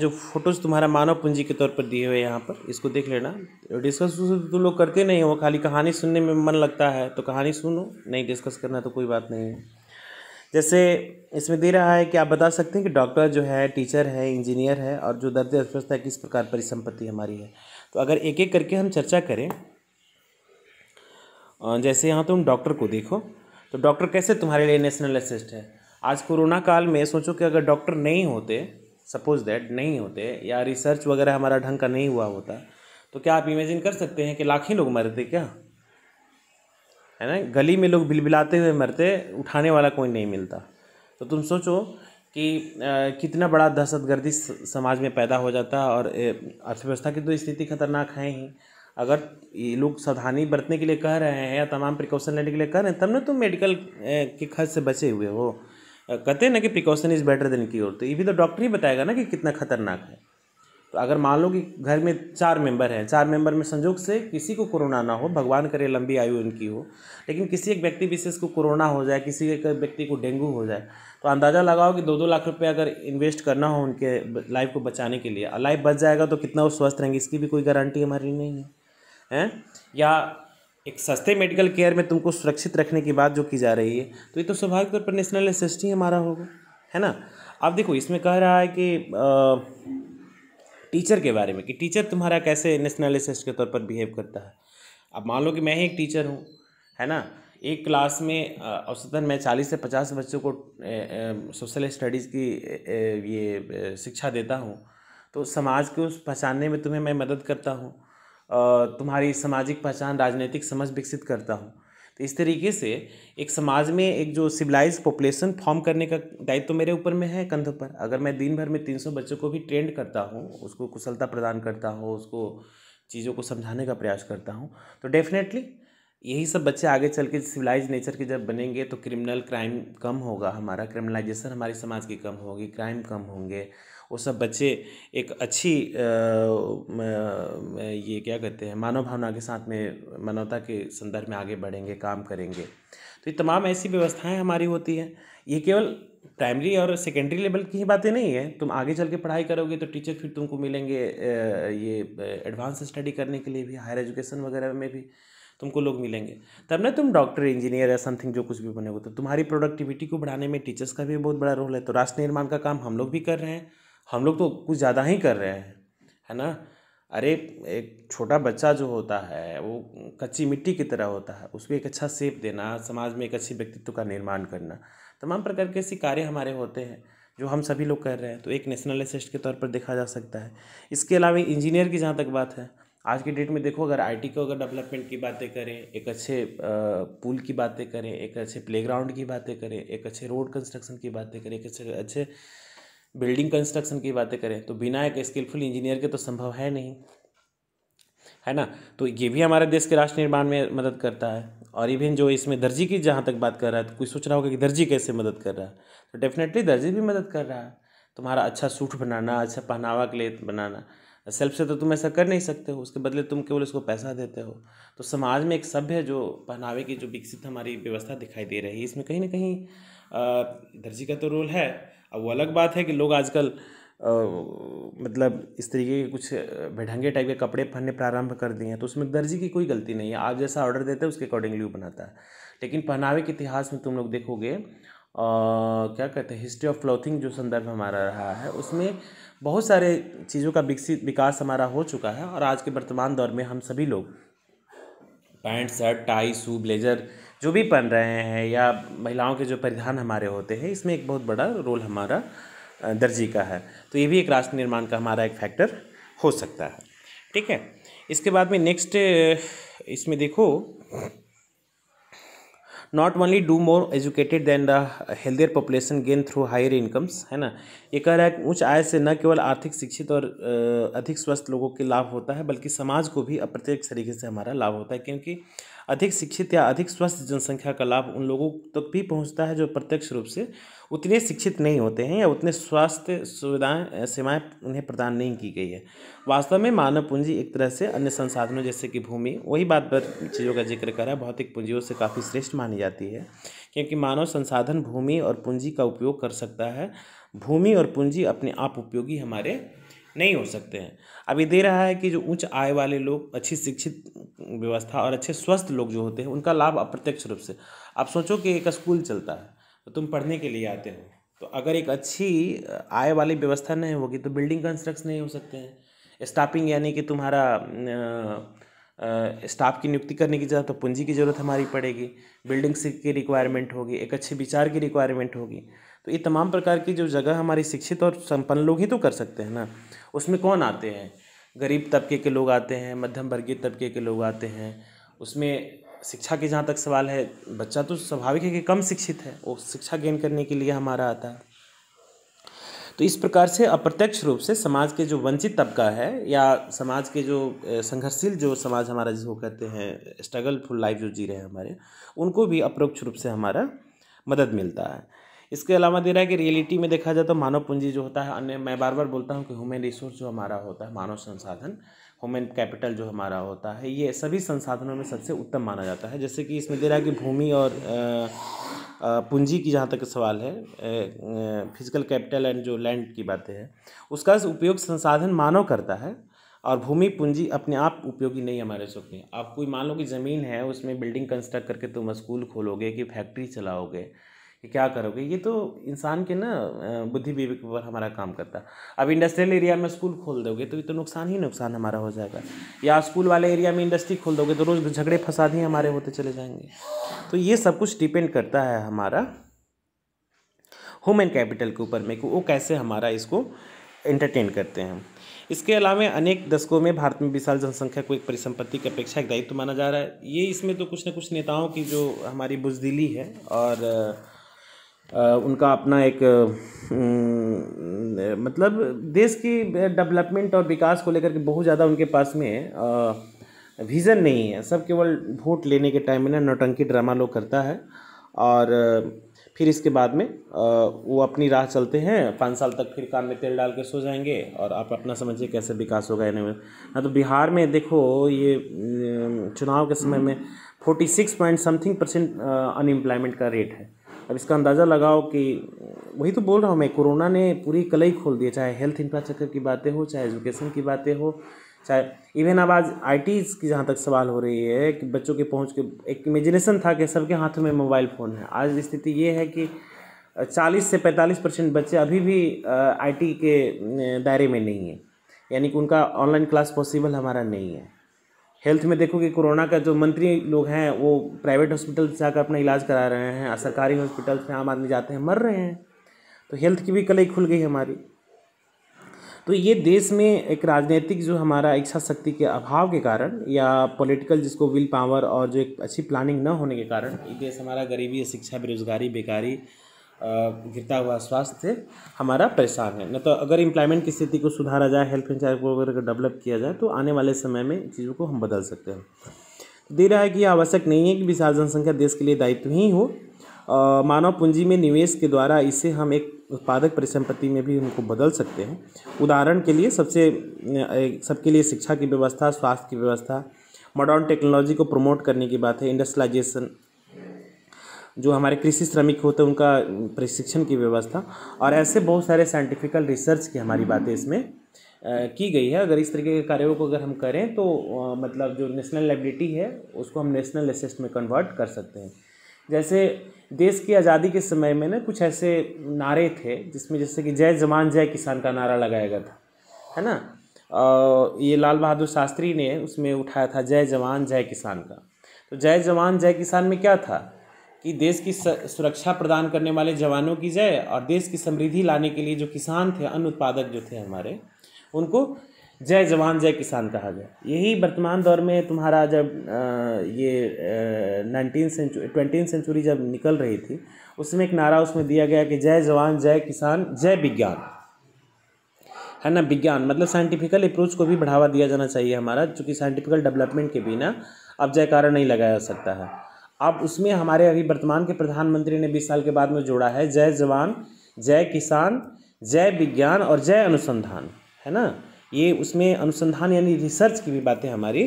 जो फोटोज़ तुम्हारा मानव पूंजी के तौर पर दिए हुए यहाँ पर इसको देख लेना डिस्कस तो लोग करते नहीं हो खाली कहानी सुनने में मन लगता है तो कहानी सुनो नहीं डिस्कस करना तो कोई बात नहीं है जैसे इसमें दे रहा है कि आप बता सकते हैं कि डॉक्टर जो है टीचर है इंजीनियर है और जो दर्द अस्वस्थ है किस प्रकार परिसंपत्ति हमारी है तो अगर एक एक करके हम चर्चा करें जैसे यहाँ तुम तो डॉक्टर को देखो तो डॉक्टर कैसे तुम्हारे लिए नेशनल असिस्ट है आज कोरोना काल में सोचो कि अगर डॉक्टर नहीं होते सपोज दैट नहीं होते या रिसर्च वगैरह हमारा ढंग का नहीं हुआ होता तो क्या आप इमेजिन कर सकते हैं कि ही लोग मरते क्या है ना गली में लोग बिलबिलाते हुए मरते उठाने वाला कोई नहीं मिलता तो तुम सोचो कि आ, कितना बड़ा दहशतगर्दी समाज में पैदा हो जाता और अर्थव्यवस्था की तो स्थिति खतरनाक है ही अगर ये लोग सावधानी बरतने के लिए कह रहे हैं या तमाम प्रिकॉशन लेने के लिए कह रहे हैं तब ना तुम मेडिकल के खर्च से बचे हुए हो कहते हैं ना कि precaution is better than cure तो ये भी तो डॉक्टर ही बताएगा ना कि कितना खतरनाक है तो अगर मान लो कि घर में चार मेंबर हैं चार मेंबर में संजोग से किसी को कोरोना ना हो भगवान करे लंबी आयु उनकी हो लेकिन किसी एक व्यक्ति विशेष को कोरोना हो जाए किसी एक व्यक्ति को डेंगू हो जाए तो अंदाज़ा लगाओ कि दो दो लाख रुपए अगर इन्वेस्ट करना हो उनके लाइफ को बचाने के लिए लाइफ बच जाएगा तो कितना वो स्वस्थ रहेंगे इसकी भी कोई गारंटी हमारी नहीं है है? या एक सस्ते मेडिकल केयर में तुमको सुरक्षित रखने की बात जो की जा रही है तो ये तो स्वाभाविक तौर पर नेशनल ही हमारा होगा है ना अब देखो इसमें कह रहा है कि आ, टीचर के बारे में कि टीचर तुम्हारा कैसे नेशनल एसेस्ट के तौर पर बिहेव करता है अब मान लो कि मैं ही एक टीचर हूँ है ना एक क्लास में औसतन मैं चालीस से पचास बच्चों को सोशल स्टडीज़ की ये शिक्षा देता हूँ तो समाज को पहचानने में तुम्हें मैं मदद करता हूँ तुम्हारी सामाजिक पहचान राजनीतिक समझ विकसित करता हूँ तो इस तरीके से एक समाज में एक जो सिविलाइज पॉपुलेशन फॉर्म करने का दायित्व तो मेरे ऊपर में है कंधों पर अगर मैं दिन भर में 300 बच्चों को भी ट्रेंड करता हूँ उसको कुशलता प्रदान करता हूँ उसको चीज़ों को समझाने का प्रयास करता हूँ तो डेफिनेटली यही सब बच्चे आगे चल के सिविलाइज नेचर के जब बनेंगे तो क्रिमिनल क्राइम कम होगा हमारा क्रिमिनलाइजेशन हमारे समाज की कम होगी क्राइम कम होंगे वो सब बच्चे एक अच्छी ये क्या कहते हैं मानव भावना के साथ में मानवता के संदर्भ में आगे बढ़ेंगे काम करेंगे तो ये तमाम ऐसी व्यवस्थाएं हमारी होती हैं ये केवल प्राइमरी और सेकेंडरी लेवल की ही बातें नहीं है तुम आगे चल के पढ़ाई करोगे तो टीचर फिर तुमको मिलेंगे ये एडवांस स्टडी करने के लिए भी हायर एजुकेशन वगैरह में भी तुमको लोग मिलेंगे तब ना तुम डॉक्टर इंजीनियर या समथिंग जो कुछ भी बने हो तो तुम्हारी प्रोडक्टिविटी को बढ़ाने में टीचर्स का भी बहुत बड़ा रोल है तो राष्ट्र निर्माण का काम हम लोग भी कर रहे हैं हम लोग तो कुछ ज़्यादा ही कर रहे हैं है ना अरे एक छोटा बच्चा जो होता है वो कच्ची मिट्टी की तरह होता है उसको एक अच्छा सेप देना समाज में एक अच्छे व्यक्तित्व का निर्माण करना तमाम प्रकार के ऐसे कार्य हमारे होते हैं जो हम सभी लोग कर रहे हैं तो एक नेशनल असिस्ट के तौर पर देखा जा सकता है इसके अलावा इंजीनियर की जहाँ तक बात है आज के डेट में देखो अगर टी को अगर डेवलपमेंट की बातें करें एक अच्छे पुल की बातें करें एक अच्छे प्लेग्राउंड की बातें करें एक अच्छे रोड कंस्ट्रक्शन की बातें करें एक अच्छे अच्छे बिल्डिंग कंस्ट्रक्शन की बातें करें तो बिना एक स्किलफुल इंजीनियर के तो संभव है नहीं है ना तो ये भी हमारे देश के राष्ट्र निर्माण में मदद करता है और इवन जो इसमें दर्जी की जहाँ तक बात कर रहा है तो कोई सोच रहा होगा कि दर्जी कैसे मदद कर रहा है तो डेफिनेटली दर्जी भी मदद कर रहा है तुम्हारा अच्छा सूट बनाना अच्छा पहनावा के लिए बनाना सेल्फ से तो तुम ऐसा कर नहीं सकते हो उसके बदले तुम केवल उसको पैसा देते हो तो समाज में एक सभ्य जो पहनावे की जो विकसित हमारी व्यवस्था दिखाई दे रही है इसमें कहीं ना कहीं दर्जी का तो रोल है अब वो अलग बात है कि लोग आजकल मतलब इस तरीके के कुछ भिढंगे टाइप के कपड़े पहनने प्रारंभ कर दिए हैं तो उसमें दर्जी की कोई गलती नहीं है आप जैसा ऑर्डर देते हैं उसके अकॉर्डिंगली वो बनाता है लेकिन पहनावे के इतिहास में तुम लोग देखोगे आ, क्या कहते हैं हिस्ट्री ऑफ क्लॉथिंग जो संदर्भ हमारा रहा है उसमें बहुत सारे चीज़ों का विकसित विकास हमारा हो चुका है और आज के वर्तमान दौर में हम सभी लोग pant shirt tie shoe blazer जो भी पहन रहे हैं या महिलाओं के जो परिधान हमारे होते हैं इसमें एक बहुत बड़ा रोल हमारा दर्जी का है तो ये भी एक राष्ट्र निर्माण का हमारा एक फैक्टर हो सकता है ठीक है इसके बाद में नेक्स्ट इसमें देखो not only do more educated than the healthier population gain through higher incomes है ना ये कह रहा है उच्च आय से न केवल आर्थिक शिक्षित और अधिक स्वस्थ लोगों के लाभ होता है बल्कि समाज को भी अप्रत्यक्ष तरीके से हमारा लाभ होता है क्योंकि अधिक शिक्षित या अधिक स्वस्थ जनसंख्या का लाभ उन लोगों तक तो भी पहुंचता है जो प्रत्यक्ष रूप से उतने शिक्षित नहीं होते हैं या उतने स्वास्थ्य सुविधाएं सेवाएं उन्हें प्रदान नहीं की गई है वास्तव में मानव पूंजी एक तरह से अन्य संसाधनों जैसे कि भूमि वही बात पर चीज़ों का जिक्र करा भौतिक पूंजियों से काफ़ी श्रेष्ठ मानी जाती है क्योंकि मानव संसाधन भूमि और पूंजी का उपयोग कर सकता है भूमि और पूंजी अपने आप उपयोगी हमारे नहीं हो सकते हैं अब ये दे रहा है कि जो उच्च आय वाले लोग अच्छी शिक्षित व्यवस्था और अच्छे स्वस्थ लोग जो होते हैं उनका लाभ अप्रत्यक्ष रूप से आप सोचो कि एक स्कूल चलता है तो तुम पढ़ने के लिए आते हो तो अगर एक अच्छी आय वाली व्यवस्था नहीं होगी तो बिल्डिंग कंस्ट्रक्ट नहीं हो सकते हैं स्टाफिंग यानी कि तुम्हारा स्टाफ की नियुक्ति करने की जरूरत तो पूंजी की ज़रूरत हमारी पड़ेगी बिल्डिंग की रिक्वायरमेंट होगी एक अच्छे विचार की रिक्वायरमेंट होगी तो ये तमाम प्रकार की जो जगह हमारी शिक्षित और संपन्न लोग ही तो कर सकते हैं ना उसमें कौन आते हैं गरीब तबके के लोग आते हैं मध्यम वर्गीय तबके के लोग आते हैं उसमें शिक्षा के जहाँ तक सवाल है बच्चा तो स्वाभाविक है कि कम शिक्षित है वो शिक्षा गेन करने के लिए हमारा आता है तो इस प्रकार से अप्रत्यक्ष रूप से समाज के जो वंचित तबका है या समाज के जो संघर्षशील जो समाज हमारा जिसको कहते हैं स्ट्रगल फुल लाइफ जो जी रहे हैं हमारे उनको भी अप्रोक्ष रूप से हमारा मदद मिलता है इसके अलावा दे रहा है कि रियलिटी में देखा जाए तो मानव पूंजी जो होता है अन्य मैं बार बार बोलता हूँ कि ह्यूमन रिसोर्स जो हमारा होता है मानव संसाधन ह्यूमन कैपिटल जो हमारा होता है ये सभी संसाधनों में सबसे उत्तम माना जाता है जैसे कि इसमें दे रहा है कि भूमि और पूंजी की जहाँ तक सवाल है फिजिकल कैपिटल एंड जो लैंड की बातें हैं उसका उपयोग संसाधन मानव करता है और भूमि पूंजी अपने आप उपयोगी नहीं हमारे सुख में आप कोई मान लो कि ज़मीन है उसमें बिल्डिंग कंस्ट्रक्ट करके तुम स्कूल खोलोगे कि फैक्ट्री चलाओगे कि क्या करोगे ये तो इंसान के ना बुद्धि विवेक पर हमारा काम करता अब इंडस्ट्रियल एरिया में स्कूल खोल दोगे तो ये तो नुकसान ही नुकसान हमारा हो जाएगा या स्कूल वाले एरिया में इंडस्ट्री खोल दोगे तो रोज़ झगड़े फसाद ही हमारे होते चले जाएंगे तो ये सब कुछ डिपेंड करता है हमारा ह्यूमन कैपिटल के ऊपर में कि वो कैसे हमारा इसको एंटरटेन करते हैं इसके अलावा अनेक दशकों में भारत में विशाल जनसंख्या को एक परिसंपत्ति की अपेक्षा एक दायित्व माना जा रहा है ये इसमें तो कुछ ना कुछ नेताओं की जो हमारी बुजदिली है और उनका अपना एक मतलब देश की डेवलपमेंट और विकास को लेकर के बहुत ज़्यादा उनके पास में विज़न नहीं है सब केवल वोट लेने के टाइम में ना नौटंकी ड्रामा लोग करता है और फिर इसके बाद में वो अपनी राह चलते हैं पाँच साल तक फिर कान में तेल डाल के सो जाएंगे और आप अपना समझिए कैसे विकास होगा इन्हें हाँ तो बिहार में देखो ये चुनाव के समय हम्म। में forty six point something percent unemployment का रेट है अब इसका अंदाज़ा लगाओ कि वही तो बोल रहा हूँ मैं कोरोना ने पूरी कलई खोल दिया चाहे हेल्थ इंफ्रास्ट्रक्चर की बातें हो चाहे एजुकेशन की बातें हो चाहे इवन अब आज आई की जहाँ तक सवाल हो रही है कि बच्चों के पहुँच के एक इमेजिनेशन था कि सबके हाथों में मोबाइल फ़ोन है आज स्थिति ये है कि चालीस से पैंतालीस परसेंट बच्चे अभी भी आईटी के दायरे में नहीं है यानी कि उनका ऑनलाइन क्लास पॉसिबल हमारा नहीं है हेल्थ में देखो कि कोरोना का जो मंत्री लोग हैं वो प्राइवेट हॉस्पिटल से जाकर अपना इलाज करा रहे हैं सरकारी हॉस्पिटल्स में आम आदमी जाते हैं मर रहे हैं तो हेल्थ की भी कलई खुल गई हमारी तो ये देश में एक राजनीतिक जो हमारा इच्छा शक्ति के अभाव के कारण या पॉलिटिकल जिसको विल पावर और जो एक अच्छी प्लानिंग न होने के कारण ये देश हमारा गरीबी शिक्षा बेरोजगारी बेकारी गिरता हुआ स्वास्थ्य हमारा परेशान है न तो अगर इम्प्लॉयमेंट की स्थिति को सुधारा जाए हेल्थ इंचार को अगर डेवलप किया जाए तो आने वाले समय में चीज़ों को हम बदल सकते हैं तो दे रहा है कि आवश्यक नहीं है कि विशाल जनसंख्या देश के लिए दायित्व ही हो मानव पूंजी में निवेश के द्वारा इसे हम एक उत्पादक परिसंपत्ति में भी उनको बदल सकते हैं उदाहरण के लिए सबसे सबके लिए शिक्षा की व्यवस्था स्वास्थ्य की व्यवस्था मॉडर्न टेक्नोलॉजी को प्रमोट करने की बात है इंडस्ट्रियलाइजेशन जो हमारे कृषि श्रमिक होते हैं उनका प्रशिक्षण की व्यवस्था और ऐसे बहुत सारे साइंटिफिकल रिसर्च की हमारी बातें इसमें की गई है अगर इस तरीके के कार्यों को अगर हम करें तो मतलब जो नेशनल लाइबिलिटी है उसको हम नेशनल एसेस्ट में कन्वर्ट कर सकते हैं जैसे देश की आज़ादी के समय में ना कुछ ऐसे नारे थे जिसमें जैसे कि जय जवान जय किसान का नारा लगाया गया था है ना ये लाल बहादुर शास्त्री ने उसमें उठाया था जय जवान जय किसान का तो जय जवान जय किसान में क्या था कि देश की सुरक्षा प्रदान करने वाले जवानों की जय और देश की समृद्धि लाने के लिए जो किसान थे अन्न उत्पादक जो थे हमारे उनको जय जवान जय किसान कहा गया यही वर्तमान दौर में तुम्हारा जब ये नाइनटीन सेंचुरी ट्वेंटीन सेंचुरी जब निकल रही थी उसमें एक नारा उसमें दिया गया कि जय जवान जय किसान जय विज्ञान है ना विज्ञान मतलब साइंटिफिकल अप्रोच को भी बढ़ावा दिया जाना चाहिए हमारा चूँकि साइंटिफिकल डेवलपमेंट के बिना अब जयकारा नहीं लगाया जा सकता है अब उसमें हमारे अभी वर्तमान के प्रधानमंत्री ने बीस साल के बाद में जोड़ा है जय जवान जय किसान जय विज्ञान और जय अनुसंधान है ना ये उसमें अनुसंधान यानी रिसर्च की भी बातें हमारी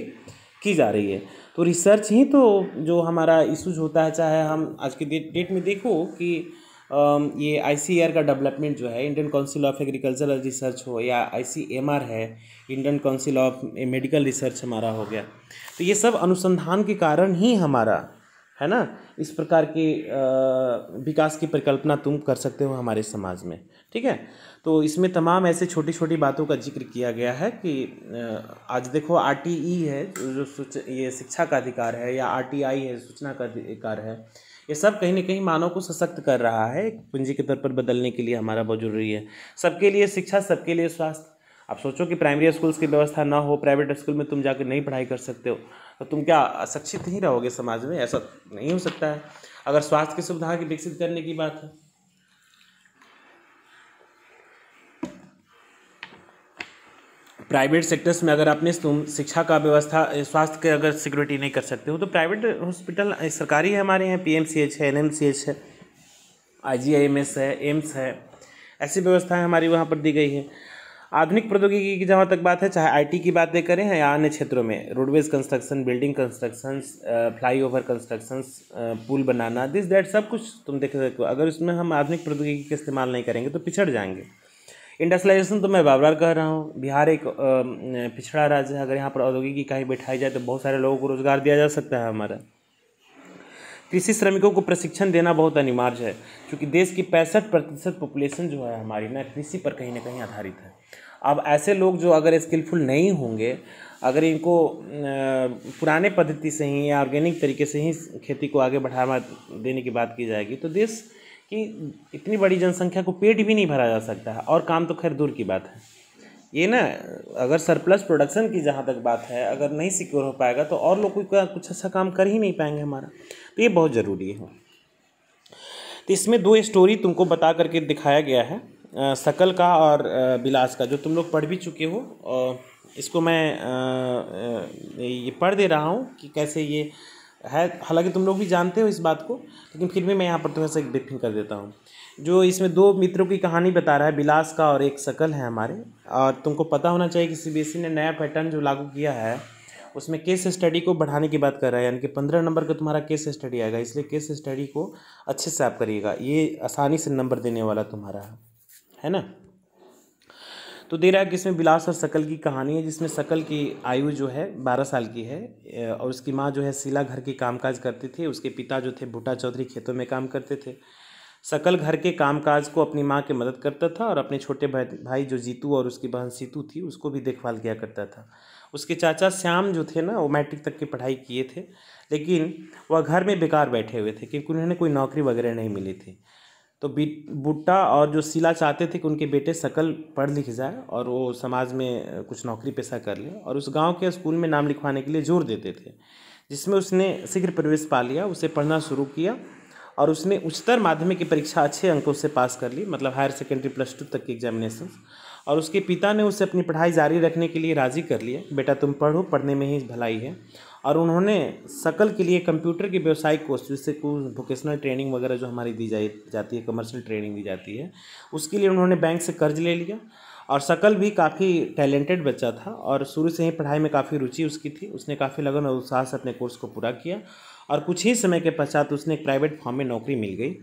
की जा रही है तो रिसर्च ही तो जो हमारा इशूज होता है चाहे हम आज के डेट में देखो कि ये आई e का डेवलपमेंट जो है Indian Council of Agricultural Research हो या आई e है Indian Council of Medical Research हमारा हो गया तो ये सब अनुसंधान के कारण ही हमारा है ना इस प्रकार की विकास की परिकल्पना तुम कर सकते हो हमारे समाज में ठीक है तो इसमें तमाम ऐसे छोटी छोटी बातों का जिक्र किया गया है कि आज देखो आर है जो ये शिक्षा का अधिकार है या आर है सूचना का अधिकार है ये सब कहीं ना कहीं मानव को सशक्त कर रहा है पूंजी के तौर पर बदलने के लिए हमारा बहुत जरूरी है सबके लिए शिक्षा सबके लिए स्वास्थ्य आप सोचो कि प्राइमरी स्कूल्स की व्यवस्था ना हो प्राइवेट स्कूल में तुम जाकर नहीं पढ़ाई कर सकते हो तो तुम क्या अशिक्षित ही रहोगे समाज में ऐसा नहीं हो सकता है अगर स्वास्थ्य की सुविधा की विकसित करने की बात है प्राइवेट सेक्टर्स में अगर आपने तुम शिक्षा का व्यवस्था स्वास्थ्य के अगर सिक्योरिटी नहीं कर सकते हो तो प्राइवेट हॉस्पिटल सरकारी है हमारे यहाँ पी एम सी एच है एन एम सी एच है I G I M S है एम्स है ऐसी व्यवस्थाएं हमारी वहाँ पर दी गई है आधुनिक प्रौद्योगिकी की जहाँ तक बात है चाहे आईटी की बातें करें या अन्य क्षेत्रों में roadways construction building construction flyover construction पुल बनाना दिस डैट सब कुछ तुम देख सकते हो अगर उसमें हम आधुनिक प्रौद्योगिकी का इस्तेमाल नहीं करेंगे तो पिछड़ जाएंगे इंडस्ट्रियलाइजेशन तो मैं बार बार कह रहा हूँ बिहार एक पिछड़ा राज्य है अगर यहाँ पर औद्योगिकी कहीं बैठाई जाए तो बहुत सारे लोगों को रोज़गार दिया जा सकता है हमारा कृषि श्रमिकों को प्रशिक्षण देना बहुत अनिवार्य है क्योंकि देश की पैंसठ प्रतिशत पॉपुलेशन जो है हमारी ना कृषि पर कहीं ना कहीं आधारित है अब ऐसे लोग जो अगर स्किलफुल नहीं होंगे अगर इनको पुराने पद्धति से ही या ऑर्गेनिक तरीके से ही खेती को आगे बढ़ावा देने की बात की जाएगी तो देश की इतनी बड़ी जनसंख्या को पेट भी नहीं भरा जा सकता है और काम तो खैर दूर की बात है ये ना अगर सरप्लस प्रोडक्शन की जहाँ तक बात है अगर नहीं सिक्योर हो पाएगा तो और लोग कुछ अच्छा काम कर ही नहीं पाएंगे हमारा तो ये बहुत ज़रूरी है तो इसमें दो स्टोरी तुमको बता करके दिखाया गया है शकल का और बिलास का जो तुम लोग पढ़ भी चुके हो और इसको मैं ये पढ़ दे रहा हूँ कि कैसे ये है हालांकि तुम लोग भी जानते हो इस बात को लेकिन फिर भी मैं यहाँ पर तुम्हें से एक ब्रीफिंग कर देता हूँ जो इसमें दो मित्रों की कहानी बता रहा है बिलास का और एक शकल है हमारे और तुमको पता होना चाहिए कि सी ने नया पैटर्न जो लागू किया है उसमें केस स्टडी को बढ़ाने की बात कर रहा है यानी कि पंद्रह नंबर का तुम्हारा केस स्टडी आएगा इसलिए केस स्टडी को अच्छे से आप करिएगा ये आसानी से नंबर देने वाला तुम्हारा है है ना तो दे रहा है कि इसमें बिलास और सकल की कहानी है जिसमें सकल की आयु जो है बारह साल की है और उसकी माँ जो है सीला घर के कामकाज करती थी उसके पिता जो थे भुट्टा चौधरी खेतों में काम करते थे सकल घर के कामकाज को अपनी माँ की मदद करता था और अपने छोटे भाई जो जीतू और उसकी बहन सीतू थी उसको भी देखभाल किया करता था उसके चाचा श्याम जो थे ना वो मैट्रिक तक की पढ़ाई किए थे लेकिन वह घर में बेकार बैठे हुए थे क्योंकि उन्हें कोई नौकरी वगैरह नहीं मिली थी तो बुट्टा और जो सिला चाहते थे कि उनके बेटे शकल पढ़ लिख जाए और वो समाज में कुछ नौकरी पेशा कर ले और उस गांव के स्कूल में नाम लिखवाने के लिए जोर देते थे जिसमें उसने शीघ्र प्रवेश पा लिया उसे पढ़ना शुरू किया और उसने उच्चतर माध्यमिक की परीक्षा अच्छे अंकों से पास कर ली मतलब हायर सेकेंडरी प्लस टू तक की एग्जामिनेशन और उसके पिता ने उसे अपनी पढ़ाई जारी रखने के लिए राज़ी कर लिया बेटा तुम पढ़ो पढ़ने में ही भलाई है और उन्होंने शकल के लिए कंप्यूटर के व्यावसायिक कोर्स जिससे वोकेशनल ट्रेनिंग वगैरह जो हमारी दी जाए जाती है कमर्शियल ट्रेनिंग दी जाती है उसके लिए उन्होंने बैंक से कर्ज ले लिया और शकल भी काफ़ी टैलेंटेड बच्चा था और शुरू से ही पढ़ाई में काफ़ी रुचि उसकी थी उसने काफ़ी लगन और उत्साह से अपने कोर्स को पूरा किया और कुछ ही समय के पश्चात उसने एक प्राइवेट फॉर्म में नौकरी मिल गई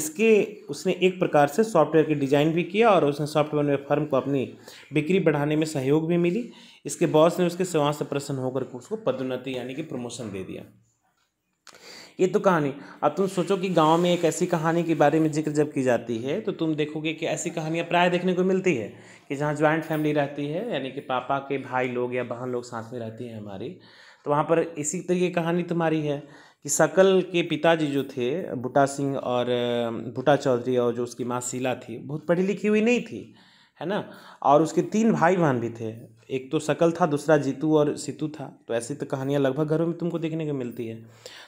इसके उसने एक प्रकार से सॉफ्टवेयर की डिज़ाइन भी किया और उसने सॉफ्टवेयर में फर्म को अपनी बिक्री बढ़ाने में सहयोग भी मिली इसके बॉस ने उसके सेवा से प्रसन्न होकर उसको पदोन्नति यानी कि प्रमोशन दे दिया ये तो कहानी अब तुम सोचो कि गांव में एक ऐसी कहानी के बारे में जिक्र जब की जाती है तो तुम देखोगे कि ऐसी कहानियाँ प्राय देखने को मिलती है कि जहाँ ज्वाइंट फैमिली रहती है यानी कि पापा के भाई लोग या बहन लोग साथ में रहती हैं हमारी तो वहाँ पर इसी तरीके कहानी तुम्हारी है कि सकल के पिताजी जो थे बुटा सिंह और बुटा चौधरी और जो उसकी माँ शीला थी बहुत पढ़ी लिखी हुई नहीं थी है ना और उसके तीन भाई बहन भी थे एक तो शकल था दूसरा जीतू और सीतू था तो ऐसी तो कहानियाँ लगभग घरों में तुमको देखने को मिलती है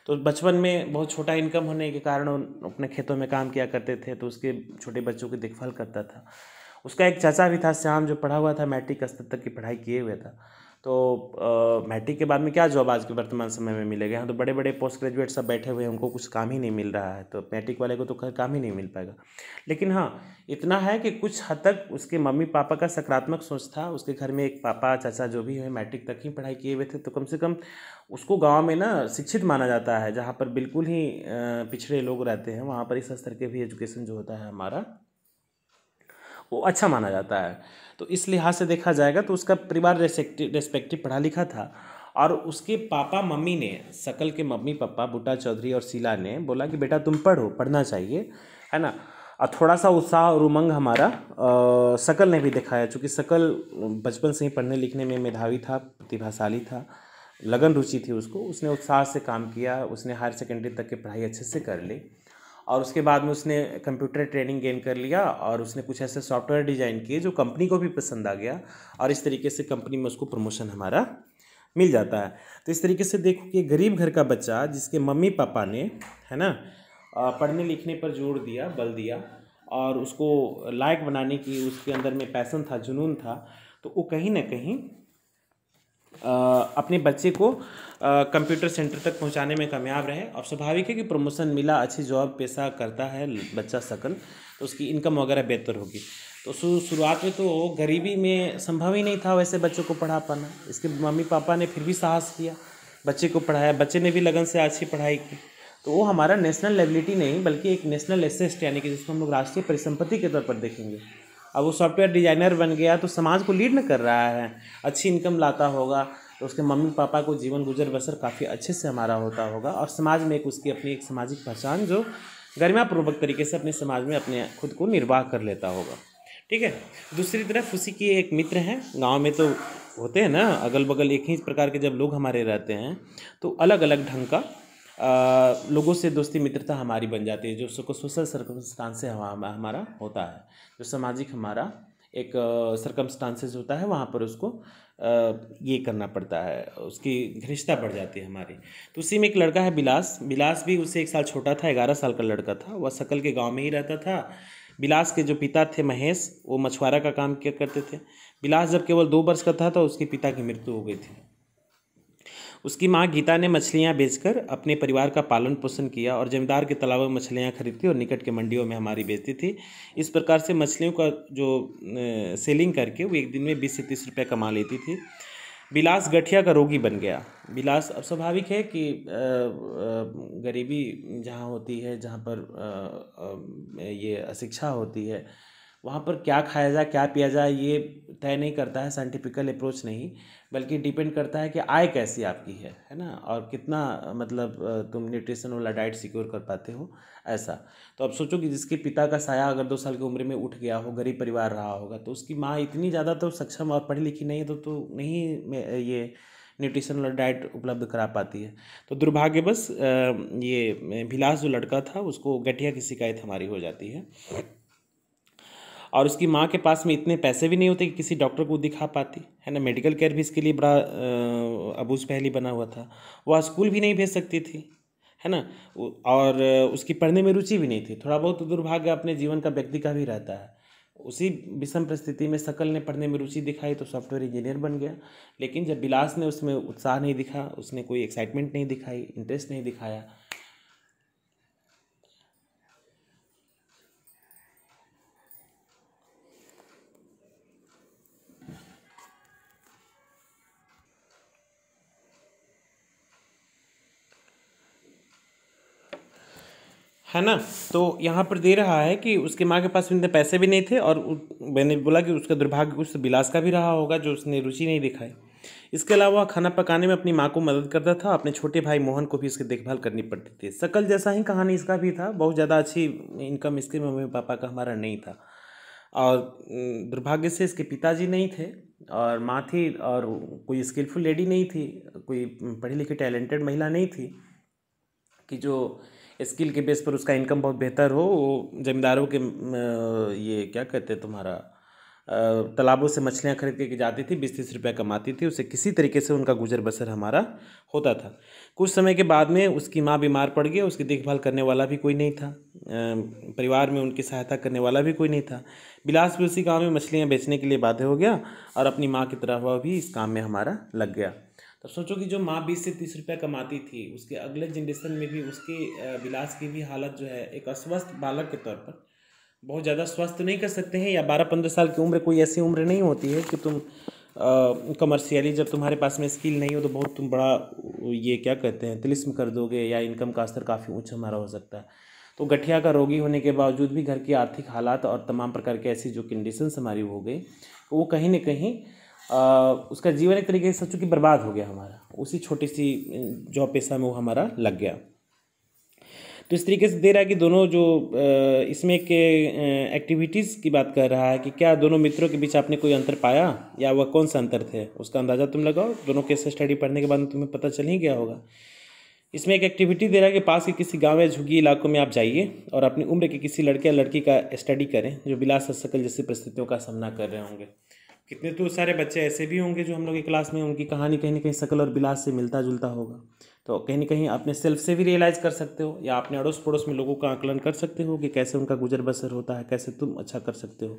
तो बचपन में बहुत छोटा इनकम होने के कारण अपने खेतों में काम किया करते थे तो उसके छोटे बच्चों की देखभाल करता था उसका एक चाचा भी था श्याम जो पढ़ा हुआ था मैट्रिक स्तर तक की पढ़ाई किए हुए था तो मैट्रिक e के बाद में क्या जॉब आज के वर्तमान समय में मिलेगा यहाँ तो बड़े बड़े पोस्ट ग्रेजुएट सब बैठे हुए हैं उनको कुछ काम ही नहीं मिल रहा है तो मैट्रिक e वाले को तो काम ही नहीं मिल पाएगा लेकिन हाँ इतना है कि कुछ हद तक उसके मम्मी पापा का सकारात्मक सोच था उसके घर में एक पापा चाचा जो भी है मैट्रिक e तक ही पढ़ाई किए हुए थे तो कम से कम उसको गाँव में ना शिक्षित माना जाता है जहाँ पर बिल्कुल ही पिछड़े लोग रहते हैं वहाँ पर इस स्तर के भी एजुकेशन जो होता है हमारा वो अच्छा माना जाता है तो इस लिहाज से देखा जाएगा तो उसका परिवार रेस्पेक्टिव पढ़ा लिखा था और उसके पापा मम्मी ने शकल के मम्मी पापा बूटा चौधरी और शीला ने बोला कि बेटा तुम पढ़ो पढ़ना चाहिए है ना और थोड़ा सा उत्साह और उमंग हमारा शकल ने भी दिखाया चूँकि शकल बचपन से ही पढ़ने लिखने में मेधावी था प्रतिभाशाली था लगन रुचि थी उसको उसने उत्साह से काम किया उसने हायर सेकेंडरी तक की पढ़ाई अच्छे से कर ली और उसके बाद में उसने कंप्यूटर ट्रेनिंग गेन कर लिया और उसने कुछ ऐसे सॉफ्टवेयर डिज़ाइन किए जो कंपनी को भी पसंद आ गया और इस तरीके से कंपनी में उसको प्रमोशन हमारा मिल जाता है तो इस तरीके से देखो कि गरीब घर का बच्चा जिसके मम्मी पापा ने है ना पढ़ने लिखने पर जोर दिया बल दिया और उसको लायक बनाने की उसके अंदर में पैसन था जुनून था तो वो कहीं ना कहीं अपने बच्चे को कंप्यूटर सेंटर तक पहुंचाने में कामयाब रहे और स्वाभाविक है कि प्रमोशन मिला अच्छी जॉब पेशा करता है बच्चा सकल तो उसकी इनकम वगैरह बेहतर होगी तो शुरुआत में तो गरीबी में संभव ही नहीं था वैसे बच्चों को पढ़ा पाना इसके मम्मी पापा ने फिर भी साहस किया बच्चे को पढ़ाया बच्चे ने भी लगन से अच्छी पढ़ाई की तो वो हमारा नेशनल लेबिलिटी नहीं बल्कि एक नेशनल एसेस्ट यानी कि जिसको हम लोग राष्ट्रीय परिसंपत्ति के तौर पर देखेंगे अब वो सॉफ्टवेयर डिजाइनर बन गया तो समाज को लीड न कर रहा है अच्छी इनकम लाता होगा तो उसके मम्मी पापा को जीवन गुजर बसर काफ़ी अच्छे से हमारा होता होगा और समाज में एक उसकी अपनी एक सामाजिक पहचान जो गरिमापूर्वक तरीके से अपने समाज में अपने खुद को निर्वाह कर लेता होगा ठीक है दूसरी तरफ उसी की एक मित्र हैं गांव में तो होते हैं ना अगल बगल एक ही प्रकार के जब लोग हमारे रहते हैं तो अलग अलग ढंग का लोगों से दोस्ती मित्रता हमारी बन जाती है जो सोशल सर्कमस्टांस से हमारा होता है जो सामाजिक हमारा एक सर्कमस्टांसेस होता है वहाँ पर उसको ये करना पड़ता है उसकी घनिष्ठता बढ़ जाती है हमारी तो उसी में एक लड़का है बिलास बिलास भी उससे एक साल छोटा था ग्यारह साल का लड़का था वह सकल के गांव में ही रहता था बिलास के जो पिता थे महेश वो मछुआरा का काम किया करते थे बिलास जब केवल दो वर्ष का था तो उसके पिता की मृत्यु हो गई थी उसकी माँ गीता ने मछलियाँ बेचकर अपने परिवार का पालन पोषण किया और जमींदार के तालाबों में मछलियाँ खरीदती और निकट के मंडियों में हमारी बेचती थी इस प्रकार से मछलियों का जो सेलिंग करके वो एक दिन में बीस से तीस रुपये कमा लेती थी बिलास गठिया का रोगी बन गया बिलास अब स्वाभाविक है कि गरीबी जहाँ होती है जहाँ पर ये अशिक्षा होती है वहाँ पर क्या खाया जाए क्या पिया जाए ये तय नहीं करता है साइंटिफिकल अप्रोच नहीं बल्कि डिपेंड करता है कि आय कैसी आपकी है है ना और कितना मतलब तुम न्यूट्रिशन वाला डाइट सिक्योर कर पाते हो ऐसा तो अब सोचो कि जिसके पिता का साया अगर दो साल की उम्र में उठ गया हो गरीब परिवार रहा होगा तो उसकी माँ इतनी ज़्यादा तो सक्षम और पढ़ी लिखी नहीं है तो, तो नहीं ये न्यूट्रिशन वाला डाइट उपलब्ध करा पाती है तो दुर्भाग्यवश ये भिलास जो लड़का था उसको गठिया की शिकायत हमारी हो जाती है और उसकी माँ के पास में इतने पैसे भी नहीं होते कि किसी डॉक्टर को दिखा पाती है ना मेडिकल केयर भी इसके लिए बड़ा अबूज पहली बना हुआ था वह स्कूल भी नहीं भेज सकती थी है ना और उसकी पढ़ने में रुचि भी नहीं थी थोड़ा बहुत तो दुर्भाग्य अपने जीवन का व्यक्ति का भी रहता है उसी विषम परिस्थिति में सकल ने पढ़ने में रुचि दिखाई तो सॉफ्टवेयर इंजीनियर बन गया लेकिन जब बिलास ने उसमें उत्साह नहीं दिखा उसने कोई एक्साइटमेंट नहीं दिखाई इंटरेस्ट नहीं दिखाया है ना तो यहाँ पर दे रहा है कि उसके माँ के पास इतने पैसे भी नहीं थे और मैंने बोला कि उसका दुर्भाग्य उस तो बिलास का भी रहा होगा जो उसने रुचि नहीं दिखाई इसके अलावा खाना पकाने में अपनी माँ को मदद करता था अपने छोटे भाई मोहन को भी इसकी देखभाल करनी पड़ती थी सकल जैसा ही कहानी इसका भी था बहुत ज़्यादा अच्छी इनकम इसके मम्मी पापा का हमारा नहीं था और दुर्भाग्य से इसके पिताजी नहीं थे और माँ थी और कोई स्किलफुल लेडी नहीं थी कोई पढ़ी लिखी टैलेंटेड महिला नहीं थी कि जो स्किल के बेस पर उसका इनकम बहुत बेहतर हो वो ज़मींदारों के ये क्या कहते हैं तुम्हारा तालाबों से मछलियाँ खरीद के जाती थी बीस तीस रुपये कमाती थी उसे किसी तरीके से उनका गुजर बसर हमारा होता था कुछ समय के बाद में उसकी माँ बीमार पड़ गई उसकी देखभाल करने वाला भी कोई नहीं था परिवार में उनकी सहायता करने वाला भी कोई नहीं था बिलास भी उसी गाँव में मछलियाँ बेचने के लिए बाध्य हो गया और अपनी माँ की तरह हुआ भी इस काम में हमारा लग गया अब सोचो कि जो माँ बीस से तीस रुपया कमाती थी उसके अगले जनरेशन में भी उसके विलास की भी हालत जो है एक अस्वस्थ बालक के तौर पर बहुत ज़्यादा स्वस्थ नहीं कर सकते हैं या बारह पंद्रह साल की उम्र कोई ऐसी उम्र नहीं होती है कि तुम कमर्शियली जब तुम्हारे पास में स्किल नहीं हो तो बहुत तुम बड़ा ये क्या कहते हैं तिलिस्म कर दोगे या इनकम का स्तर काफ़ी ऊँचा हमारा हो सकता है तो गठिया का रोगी होने के बावजूद भी घर की आर्थिक हालात और तमाम प्रकार के ऐसी जो कंडीशंस हमारी हो गई वो कहीं ना कहीं आ, उसका जीवन एक तरीके से सोचो कि बर्बाद हो गया हमारा उसी छोटी सी जॉब पेशा में वो हमारा लग गया तो इस तरीके से दे रहा है कि दोनों जो इसमें के एक्टिविटीज़ की बात कर रहा है कि क्या दोनों मित्रों के बीच आपने कोई अंतर पाया या वह कौन सा अंतर थे उसका अंदाज़ा तुम लगाओ दोनों केस स्टडी पढ़ने के बाद तुम्हें पता चल ही गया होगा इसमें एक एक्टिविटी दे रहा है कि पास के किसी गांव या झुग्गी इलाकों में आप जाइए और अपनी उम्र के किसी लड़के या लड़की का स्टडी करें जो बिलास सकल जैसी परिस्थितियों का सामना कर रहे होंगे कितने तो सारे बच्चे ऐसे भी होंगे जो हम लोग की क्लास में उनकी कहानी कहीं ना कहीं शकल और बिलास से मिलता जुलता होगा तो कहीं ना कहीं अपने सेल्फ से भी रियलाइज़ कर सकते हो या अपने अड़ोस पड़ोस में लोगों का आकलन कर सकते हो कि कैसे उनका गुजर बसर होता है कैसे तुम अच्छा कर सकते हो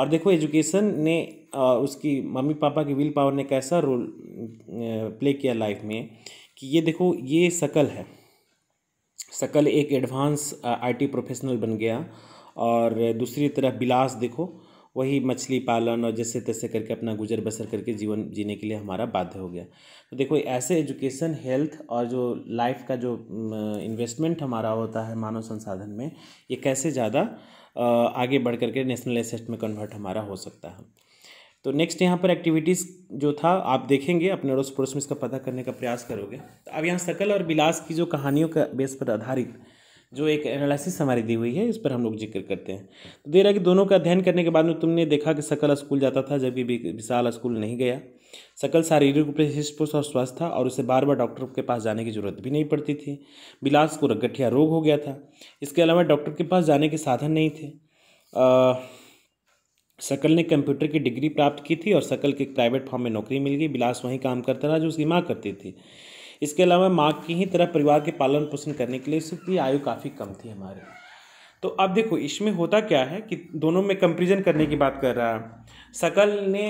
और देखो एजुकेशन ने उसकी मम्मी पापा की विल पावर ने कैसा रोल प्ले किया लाइफ में कि ये देखो ये शकल है शकल एक एडवांस आईटी प्रोफेशनल बन गया और दूसरी तरफ बिलास देखो वही मछली पालन और जैसे तैसे करके अपना गुजर बसर करके जीवन जीने के लिए हमारा बाध्य हो गया तो देखो ऐसे एजुकेशन हेल्थ और जो लाइफ का जो इन्वेस्टमेंट हमारा होता है मानव संसाधन में ये कैसे ज़्यादा आगे बढ़ करके नेशनल एसेट में कन्वर्ट हमारा हो सकता है तो नेक्स्ट यहाँ पर एक्टिविटीज़ जो था आप देखेंगे अपने अड़ोस पड़ोस में इसका पता करने का प्रयास करोगे तो अब यहाँ सकल और बिलास की जो कहानियों का बेस पर आधारित जो एक एनालिसिस हमारी दी हुई है इस पर हम लोग जिक्र करते हैं तो दे रहा है कि दोनों का अध्ययन करने के बाद में तुमने देखा कि सकल स्कूल जाता था जबकि विशाल स्कूल नहीं गया सकल शारीरिक रूप से हृष्ट और स्वस्थ था और उसे बार बार डॉक्टर के पास जाने की जरूरत भी नहीं पड़ती थी बिलास को रगठिया रोग हो गया था इसके अलावा डॉक्टर के पास जाने के साधन नहीं थे आ, शकल ने कंप्यूटर की डिग्री प्राप्त की थी और सकल के प्राइवेट फॉर्म में नौकरी मिल गई बिलास वहीं काम करता रहा जो उसकी माँ करती थी इसके अलावा माँ की ही तरह परिवार के पालन पोषण करने के लिए उसकी आयु काफ़ी कम थी हमारे तो अब देखो इसमें होता क्या है कि दोनों में कंपेरिजन करने की बात कर रहा है सकल ने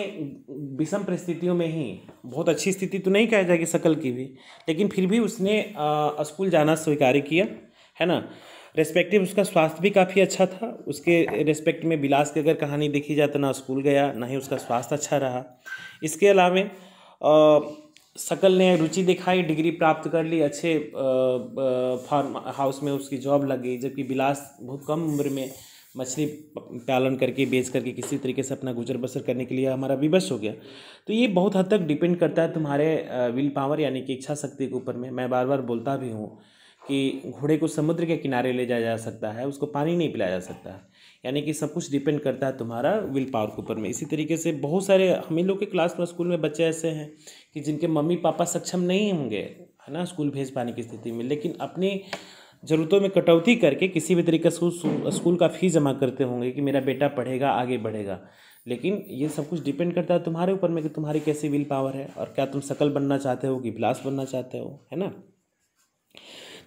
विषम परिस्थितियों में ही बहुत अच्छी स्थिति तो नहीं कहा जाएगी सकल की भी लेकिन फिर भी उसने स्कूल जाना स्वीकार किया है ना रेस्पेक्टिव उसका स्वास्थ्य भी काफ़ी अच्छा था उसके रेस्पेक्ट में बिलास की अगर कहानी देखी जाए तो ना स्कूल गया ना ही उसका स्वास्थ्य अच्छा रहा इसके अलावा सकल ने रुचि दिखाई डिग्री प्राप्त कर ली अच्छे फार्म हाउस में उसकी जॉब लग गई जबकि बिलास बहुत कम उम्र में मछली पालन करके बेच करके किसी तरीके से अपना गुजर बसर करने के लिए हमारा विवश हो गया तो ये बहुत हद तक डिपेंड करता है तुम्हारे विल पावर यानी कि इच्छा शक्ति के ऊपर में मैं बार बार बोलता भी हूँ कि घोड़े को समुद्र के किनारे ले जाया जा सकता है उसको पानी नहीं पिलाया जा सकता है यानी कि सब कुछ डिपेंड करता है तुम्हारा विल पावर के ऊपर में इसी तरीके से बहुत सारे हम लोग के क्लास में स्कूल में बच्चे ऐसे हैं कि जिनके मम्मी पापा सक्षम नहीं होंगे है ना स्कूल भेज पाने की स्थिति में लेकिन अपनी ज़रूरतों में कटौती करके किसी भी तरीके से स्कूल का फ़ीस जमा करते होंगे कि मेरा बेटा पढ़ेगा आगे बढ़ेगा लेकिन ये सब कुछ डिपेंड करता है तुम्हारे ऊपर में कि तुम्हारी कैसी विल पावर है और क्या तुम सकल बनना चाहते हो कि बिलास बनना चाहते हो है ना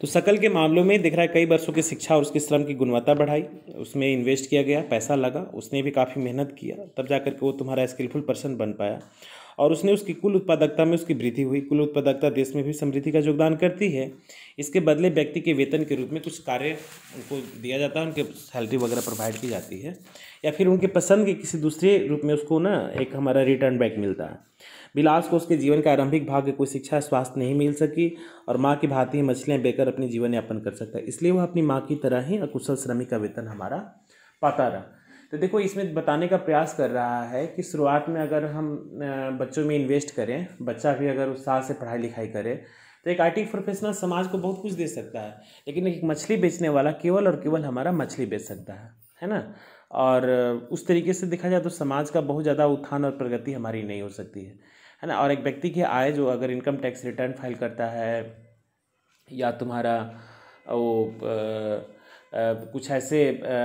तो सकल के मामलों में दिख रहा है कई वर्षों की शिक्षा और उसके श्रम की गुणवत्ता बढ़ाई उसमें इन्वेस्ट किया गया पैसा लगा उसने भी काफ़ी मेहनत किया तब जाकर के वो तुम्हारा स्किलफुल पर्सन बन पाया और उसने उसकी कुल उत्पादकता में उसकी वृद्धि हुई कुल उत्पादकता देश में भी समृद्धि का योगदान करती है इसके बदले व्यक्ति के वेतन के रूप में कुछ कार्य उनको दिया जाता है उनके सैलरी वगैरह प्रोवाइड की जाती है या फिर उनके पसंद के किसी दूसरे रूप में उसको ना एक हमारा रिटर्न बैक मिलता है बिलास को उसके जीवन का आरंभिक भाग्य कोई शिक्षा स्वास्थ्य नहीं मिल सकी और माँ की भांति मछलियाँ बेकर अपनी जीवन यापन कर सकता है इसलिए वह अपनी माँ की तरह ही अकुशल श्रमिक का वेतन हमारा पाता रहा तो देखो इसमें बताने का प्रयास कर रहा है कि शुरुआत में अगर हम बच्चों में इन्वेस्ट करें बच्चा भी अगर उत्साह से पढ़ाई लिखाई करे तो एक आर्टिक प्रोफेशनल समाज को बहुत कुछ दे सकता है लेकिन एक मछली बेचने वाला केवल और केवल हमारा मछली बेच सकता है है ना और उस तरीके से देखा जाए तो समाज का बहुत ज़्यादा उत्थान और प्रगति हमारी नहीं हो सकती है है ना और एक व्यक्ति की आय जो अगर इनकम टैक्स रिटर्न फाइल करता है या तुम्हारा वो आ, कुछ ऐसे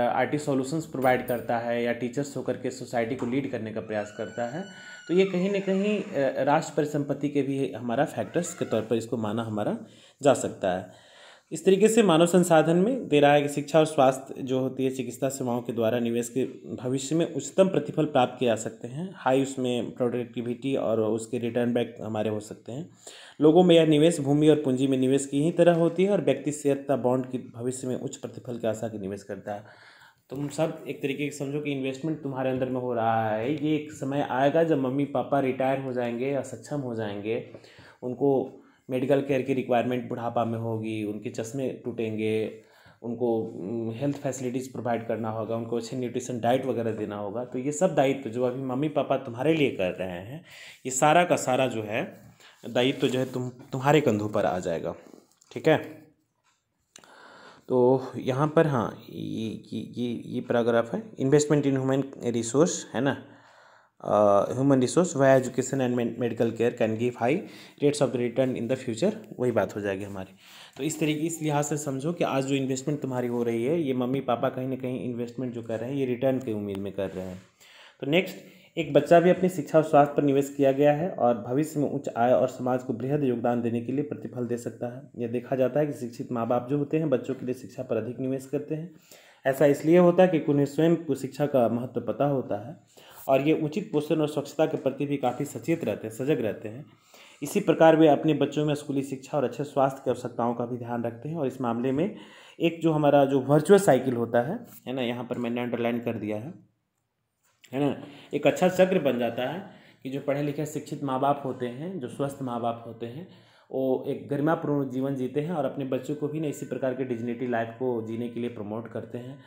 आर टी सोल्यूशंस प्रोवाइड करता है या टीचर्स होकर के सोसाइटी को लीड करने का प्रयास करता है तो ये कहीं ना कहीं राष्ट्र परिसंपत्ति के भी हमारा फैक्टर्स के तौर पर इसको माना हमारा जा सकता है इस तरीके से मानव संसाधन में दे रहा है कि शिक्षा और स्वास्थ्य जो होती है चिकित्सा सेवाओं के द्वारा निवेश के भविष्य में उच्चतम प्रतिफल प्राप्त किए जा सकते हैं हाई उसमें प्रोडक्टिविटी और उसके रिटर्न बैक हमारे हो सकते हैं लोगों में यह निवेश भूमि और पूंजी में निवेश की ही तरह होती है और व्यक्ति शेयर तथा बॉन्ड की भविष्य में उच्च प्रतिफल की आशा के निवेश करता है तुम सब एक तरीके से समझो कि इन्वेस्टमेंट तुम्हारे अंदर में हो रहा है ये एक समय आएगा जब मम्मी पापा रिटायर हो जाएंगे या सक्षम हो जाएंगे उनको मेडिकल केयर की रिक्वायरमेंट बुढ़ापा में होगी उनके चश्मे टूटेंगे उनको हेल्थ फैसिलिटीज़ प्रोवाइड करना होगा उनको अच्छे न्यूट्रिशन डाइट वगैरह देना होगा तो ये सब दायित्व जो अभी मम्मी पापा तुम्हारे लिए कर रहे हैं ये सारा का सारा जो है दायित्व जो है तुम तुम्हारे कंधों पर आ जाएगा ठीक है तो यहाँ पर हाँ ये ये ये ये पैराग्राफ है इन्वेस्टमेंट इन ह्यूमन रिसोर्स है ना human resource by education and medical care can give high rates of return in the future वही बात हो जाएगी हमारी तो इस तरीके इस लिहाज से समझो कि आज जो इन्वेस्टमेंट तुम्हारी हो रही है ये मम्मी पापा कहीं ना कहीं इन्वेस्टमेंट जो कर रहे हैं ये रिटर्न की उम्मीद में कर रहे हैं तो नेक्स्ट एक बच्चा भी अपनी शिक्षा और स्वास्थ्य पर निवेश किया गया है और भविष्य में उच्च आय और समाज को बृहद योगदान देने के लिए प्रतिफल दे सकता है यह देखा जाता है कि शिक्षित माँ बाप जो होते हैं बच्चों के लिए शिक्षा पर अधिक निवेश करते हैं ऐसा इसलिए होता है कि उन्हें स्वयं को शिक्षा का महत्व पता होता है और ये उचित पोषण और स्वच्छता के प्रति भी काफ़ी सचेत रहते हैं सजग रहते हैं इसी प्रकार वे अपने बच्चों में स्कूली शिक्षा और अच्छे स्वास्थ्य की आवश्यकताओं का भी ध्यान रखते हैं और इस मामले में एक जो हमारा जो वर्चुअल साइकिल होता है है ना यहाँ पर मैंने अंडरलाइन कर दिया है है ना एक अच्छा चक्र बन जाता है कि जो पढ़े लिखे शिक्षित माँ बाप होते हैं जो स्वस्थ माँ बाप होते हैं वो एक गरिमापूर्ण जीवन जीते हैं और अपने बच्चों को भी ना इसी प्रकार के डिजनेटी लाइफ को जीने के लिए प्रमोट करते हैं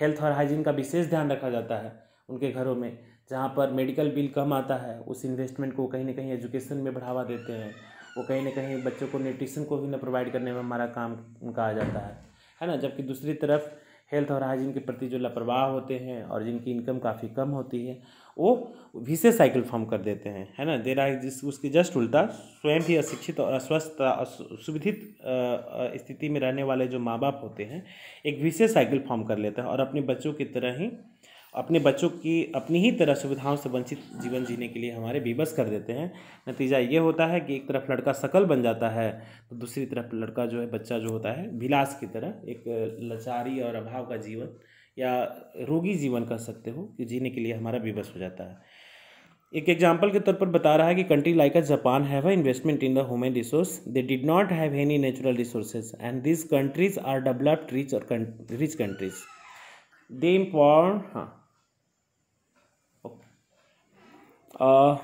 हेल्थ और हाइजीन का विशेष ध्यान रखा जाता है उनके घरों में जहाँ पर मेडिकल बिल कम आता है उस इन्वेस्टमेंट को कहीं ना कहीं एजुकेशन में बढ़ावा देते हैं वो कहीं ना कहीं बच्चों को न्यूट्रिशन को भी ना प्रोवाइड करने में हमारा काम उनका आ जाता है है ना जबकि दूसरी तरफ हेल्थ और हाइजीन के प्रति जो लापरवाह होते हैं और जिनकी इनकम काफ़ी कम होती है वो विशेष से साइकिल फॉर्म कर देते हैं है ना देना जिस उसके जस्ट उल्टा स्वयं भी अशिक्षित और अस्वस्थ सुविधित स्थिति में रहने वाले जो माँ बाप होते हैं एक विशेष साइकिल फॉर्म कर लेते हैं और अपने बच्चों की तरह ही अपने बच्चों की अपनी ही तरह सुविधाओं से वंचित जीवन जीने के लिए हमारे बीबस कर देते हैं नतीजा ये होता है कि एक तरफ लड़का सकल बन जाता है तो दूसरी तरफ लड़का जो है बच्चा जो होता है विलास की तरह एक लाचारी और अभाव का जीवन या रोगी जीवन कह सकते हो कि जीने के लिए हमारा विवश हो जाता है एक एग्जाम्पल के तौर पर बता रहा है कि country like a Japan have a investment in the human resource they did not have any natural resources and this countries are developed rich और रिच कंट्रीज दे इम्पॉर्ट हाँ Uh,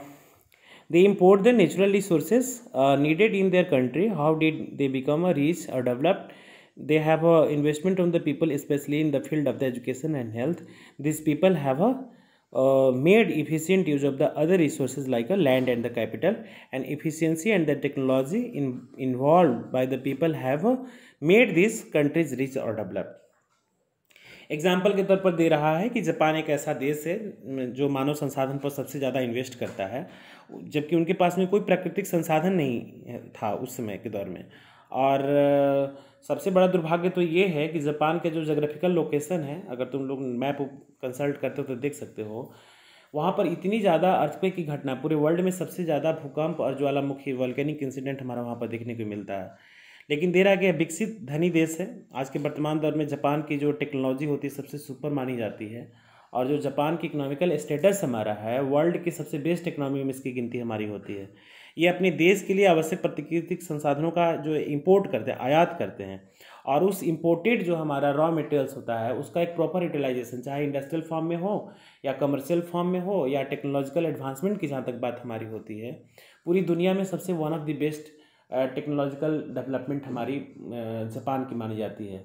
they import the natural resources uh, needed in their country. How did they become a rich or uh, developed? They have a investment on the people, especially in the field of the education and health. These people have a uh, made efficient use of the other resources like a land and the capital and efficiency and the technology in, involved by the people have uh, made these countries rich or developed example के तौर पर दे रहा है कि Japan एक ऐसा देश है जो मानव संसाधन पर सबसे ज़्यादा इन्वेस्ट करता है जबकि उनके पास में कोई प्राकृतिक संसाधन नहीं था उस समय के दौर में और सबसे बड़ा दुर्भाग्य तो ये है कि जापान के जो जोग्राफिकल लोकेशन है अगर तुम लोग मैप कंसल्ट करते हो तो देख सकते हो वहाँ पर इतनी ज़्यादा अर्थक्वेक की घटना पूरे वर्ल्ड में सबसे ज़्यादा भूकंप और ज्वालामुखी वॉल्केनिक इंसिडेंट हमारा वहाँ पर देखने को मिलता है लेकिन देर आ गया विकसित धनी देश है आज के वर्तमान दौर में जापान की जो टेक्नोलॉजी होती है सबसे सुपर मानी जाती है और जो जापान की इकोनॉमिकल स्टेटस हमारा है वर्ल्ड की सबसे बेस्ट इकोनॉमी में इसकी गिनती हमारी होती है ये अपने देश के लिए आवश्यक प्राकृतिक संसाधनों का जो इम्पोर्ट करते हैं आयात करते हैं और उस इम्पोर्टेड जो हमारा रॉ मटेरियल्स होता है उसका एक प्रॉपर यूटिलाइजेशन चाहे इंडस्ट्रियल फॉर्म में हो या कमर्शियल फॉर्म में हो या टेक्नोलॉजिकल एडवांसमेंट की जहाँ तक बात हमारी होती है पूरी दुनिया में सबसे one of the best technological development हमारी जापान की मानी जाती है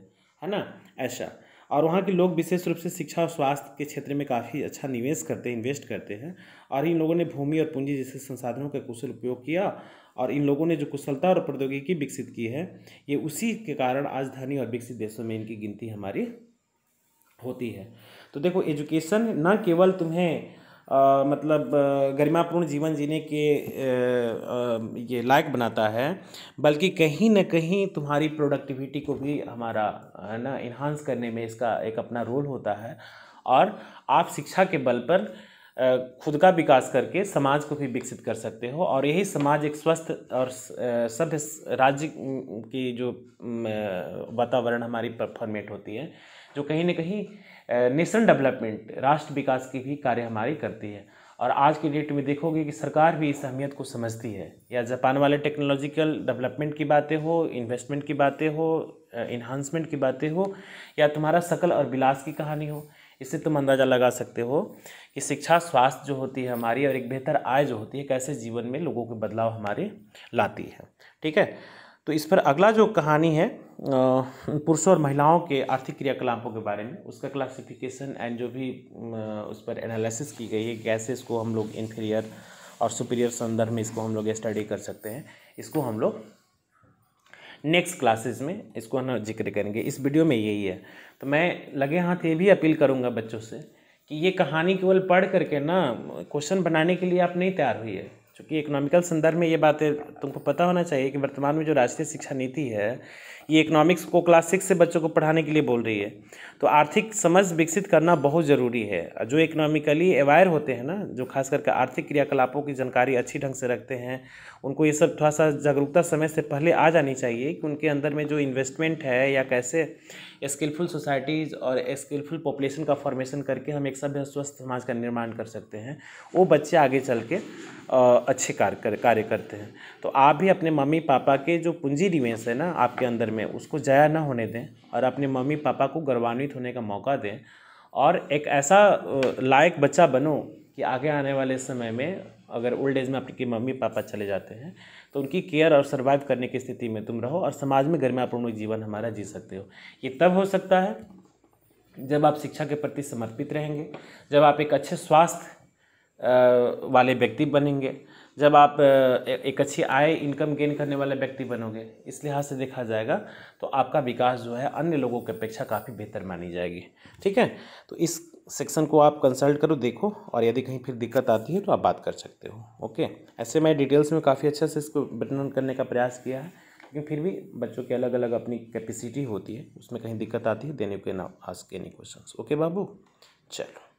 है ना ऐसा और वहाँ के लोग विशेष रूप से शिक्षा और स्वास्थ्य के क्षेत्र में काफ़ी अच्छा निवेश करते हैं इन्वेस्ट करते हैं और इन लोगों ने भूमि और पूंजी जैसे संसाधनों का कुशल उपयोग किया और इन लोगों ने जो कुशलता और प्रौद्योगिकी विकसित की है ये उसी के कारण आज धनी और विकसित देशों में इनकी गिनती हमारी होती है तो देखो एजुकेशन न केवल तुम्हें मतलब गरिमापूर्ण जीवन जीने के ये लायक बनाता है बल्कि कहीं ना कहीं तुम्हारी प्रोडक्टिविटी को भी हमारा है ना इन्हांस करने में इसका एक अपना रोल होता है और आप शिक्षा के बल पर खुद का विकास करके समाज को भी विकसित कर सकते हो और यही समाज एक स्वस्थ और सभ्य राज्य की जो वातावरण हमारी फॉर्मेट होती है जो कहीं ना कहीं नेशन डेवलपमेंट राष्ट्र विकास की भी कार्य हमारी करती है और आज की डेट में देखोगे कि सरकार भी इस अहमियत को समझती है या जापान वाले टेक्नोलॉजिकल डेवलपमेंट की बातें हो इन्वेस्टमेंट की बातें हो इन्हांसमेंट की बातें हो या तुम्हारा शकल और विलास की कहानी हो इससे तुम अंदाज़ा लगा सकते हो कि शिक्षा स्वास्थ्य जो होती है हमारी और एक बेहतर आय जो होती है कैसे जीवन में लोगों के बदलाव हमारे लाती है ठीक है तो इस पर अगला जो कहानी है पुरुषों और महिलाओं के आर्थिक क्रियाकलापों के बारे में उसका क्लासिफिकेशन एंड जो भी उस पर एनालिसिस की गई है कैसे इसको हम लोग इन्फीरियर और सुपीरियर संदर्भ में इसको हम लोग स्टडी कर सकते हैं इसको हम लोग नेक्स्ट क्लासेस में इसको हम जिक्र करेंगे इस वीडियो में यही है तो मैं लगे हाथ ये भी अपील करूँगा बच्चों से कि ये कहानी केवल पढ़ करके ना क्वेश्चन बनाने के लिए आप नहीं तैयार हुई है क्योंकि इकोनॉमिकल संदर्भ में ये बातें तुमको पता होना चाहिए कि वर्तमान में जो राष्ट्रीय शिक्षा नीति है ये इकोनॉमिक्स को क्लास सिक्स से बच्चों को पढ़ाने के लिए बोल रही है तो आर्थिक समझ विकसित करना बहुत ज़रूरी है जो इकोनॉमिकली अवायर होते हैं ना जो खास करके आर्थिक क्रियाकलापों की जानकारी अच्छी ढंग से रखते हैं उनको ये सब थोड़ा सा जागरूकता समय से पहले आ जानी चाहिए कि उनके अंदर में जो इन्वेस्टमेंट है या कैसे स्किलफुल सोसाइटीज़ और स्किलफुल पॉपुलेशन का फॉर्मेशन करके हम एक सभ्य स्वस्थ समाज का निर्माण कर सकते हैं वो बच्चे आगे चल के अच्छे कार्य कार्य करते हैं तो आप भी अपने मम्मी पापा के जो पूंजी निवेश है ना आपके अंदर में उसको जाया ना होने दें और अपने मम्मी पापा को गौरवान्वित होने का मौका दें और एक ऐसा लायक बच्चा बनो कि आगे आने वाले समय में अगर ओल्ड एज में आपके मम्मी पापा चले जाते हैं तो उनकी केयर और सर्वाइव करने की स्थिति में तुम रहो और समाज में गरिमापूर्ण जीवन हमारा जी सकते हो ये तब हो सकता है जब आप शिक्षा के प्रति समर्पित रहेंगे जब आप एक अच्छे स्वास्थ्य वाले व्यक्ति बनेंगे जब आप एक अच्छी आय इनकम गेन करने वाले व्यक्ति बनोगे इस लिहाज से देखा जाएगा तो आपका विकास जो है अन्य लोगों की अपेक्षा काफ़ी बेहतर मानी जाएगी ठीक है तो इस सेक्शन को आप कंसल्ट करो देखो और यदि कहीं फिर दिक्कत आती है तो आप बात कर सकते हो ओके ऐसे मैं डिटेल्स में काफ़ी अच्छे से इसको वर्णन करने का प्रयास किया है लेकिन फिर भी बच्चों की अलग अलग अपनी कैपेसिटी होती है उसमें कहीं दिक्कत आती है देने के ना आस्क एनी क्वेश्चन ओके बाबू चलो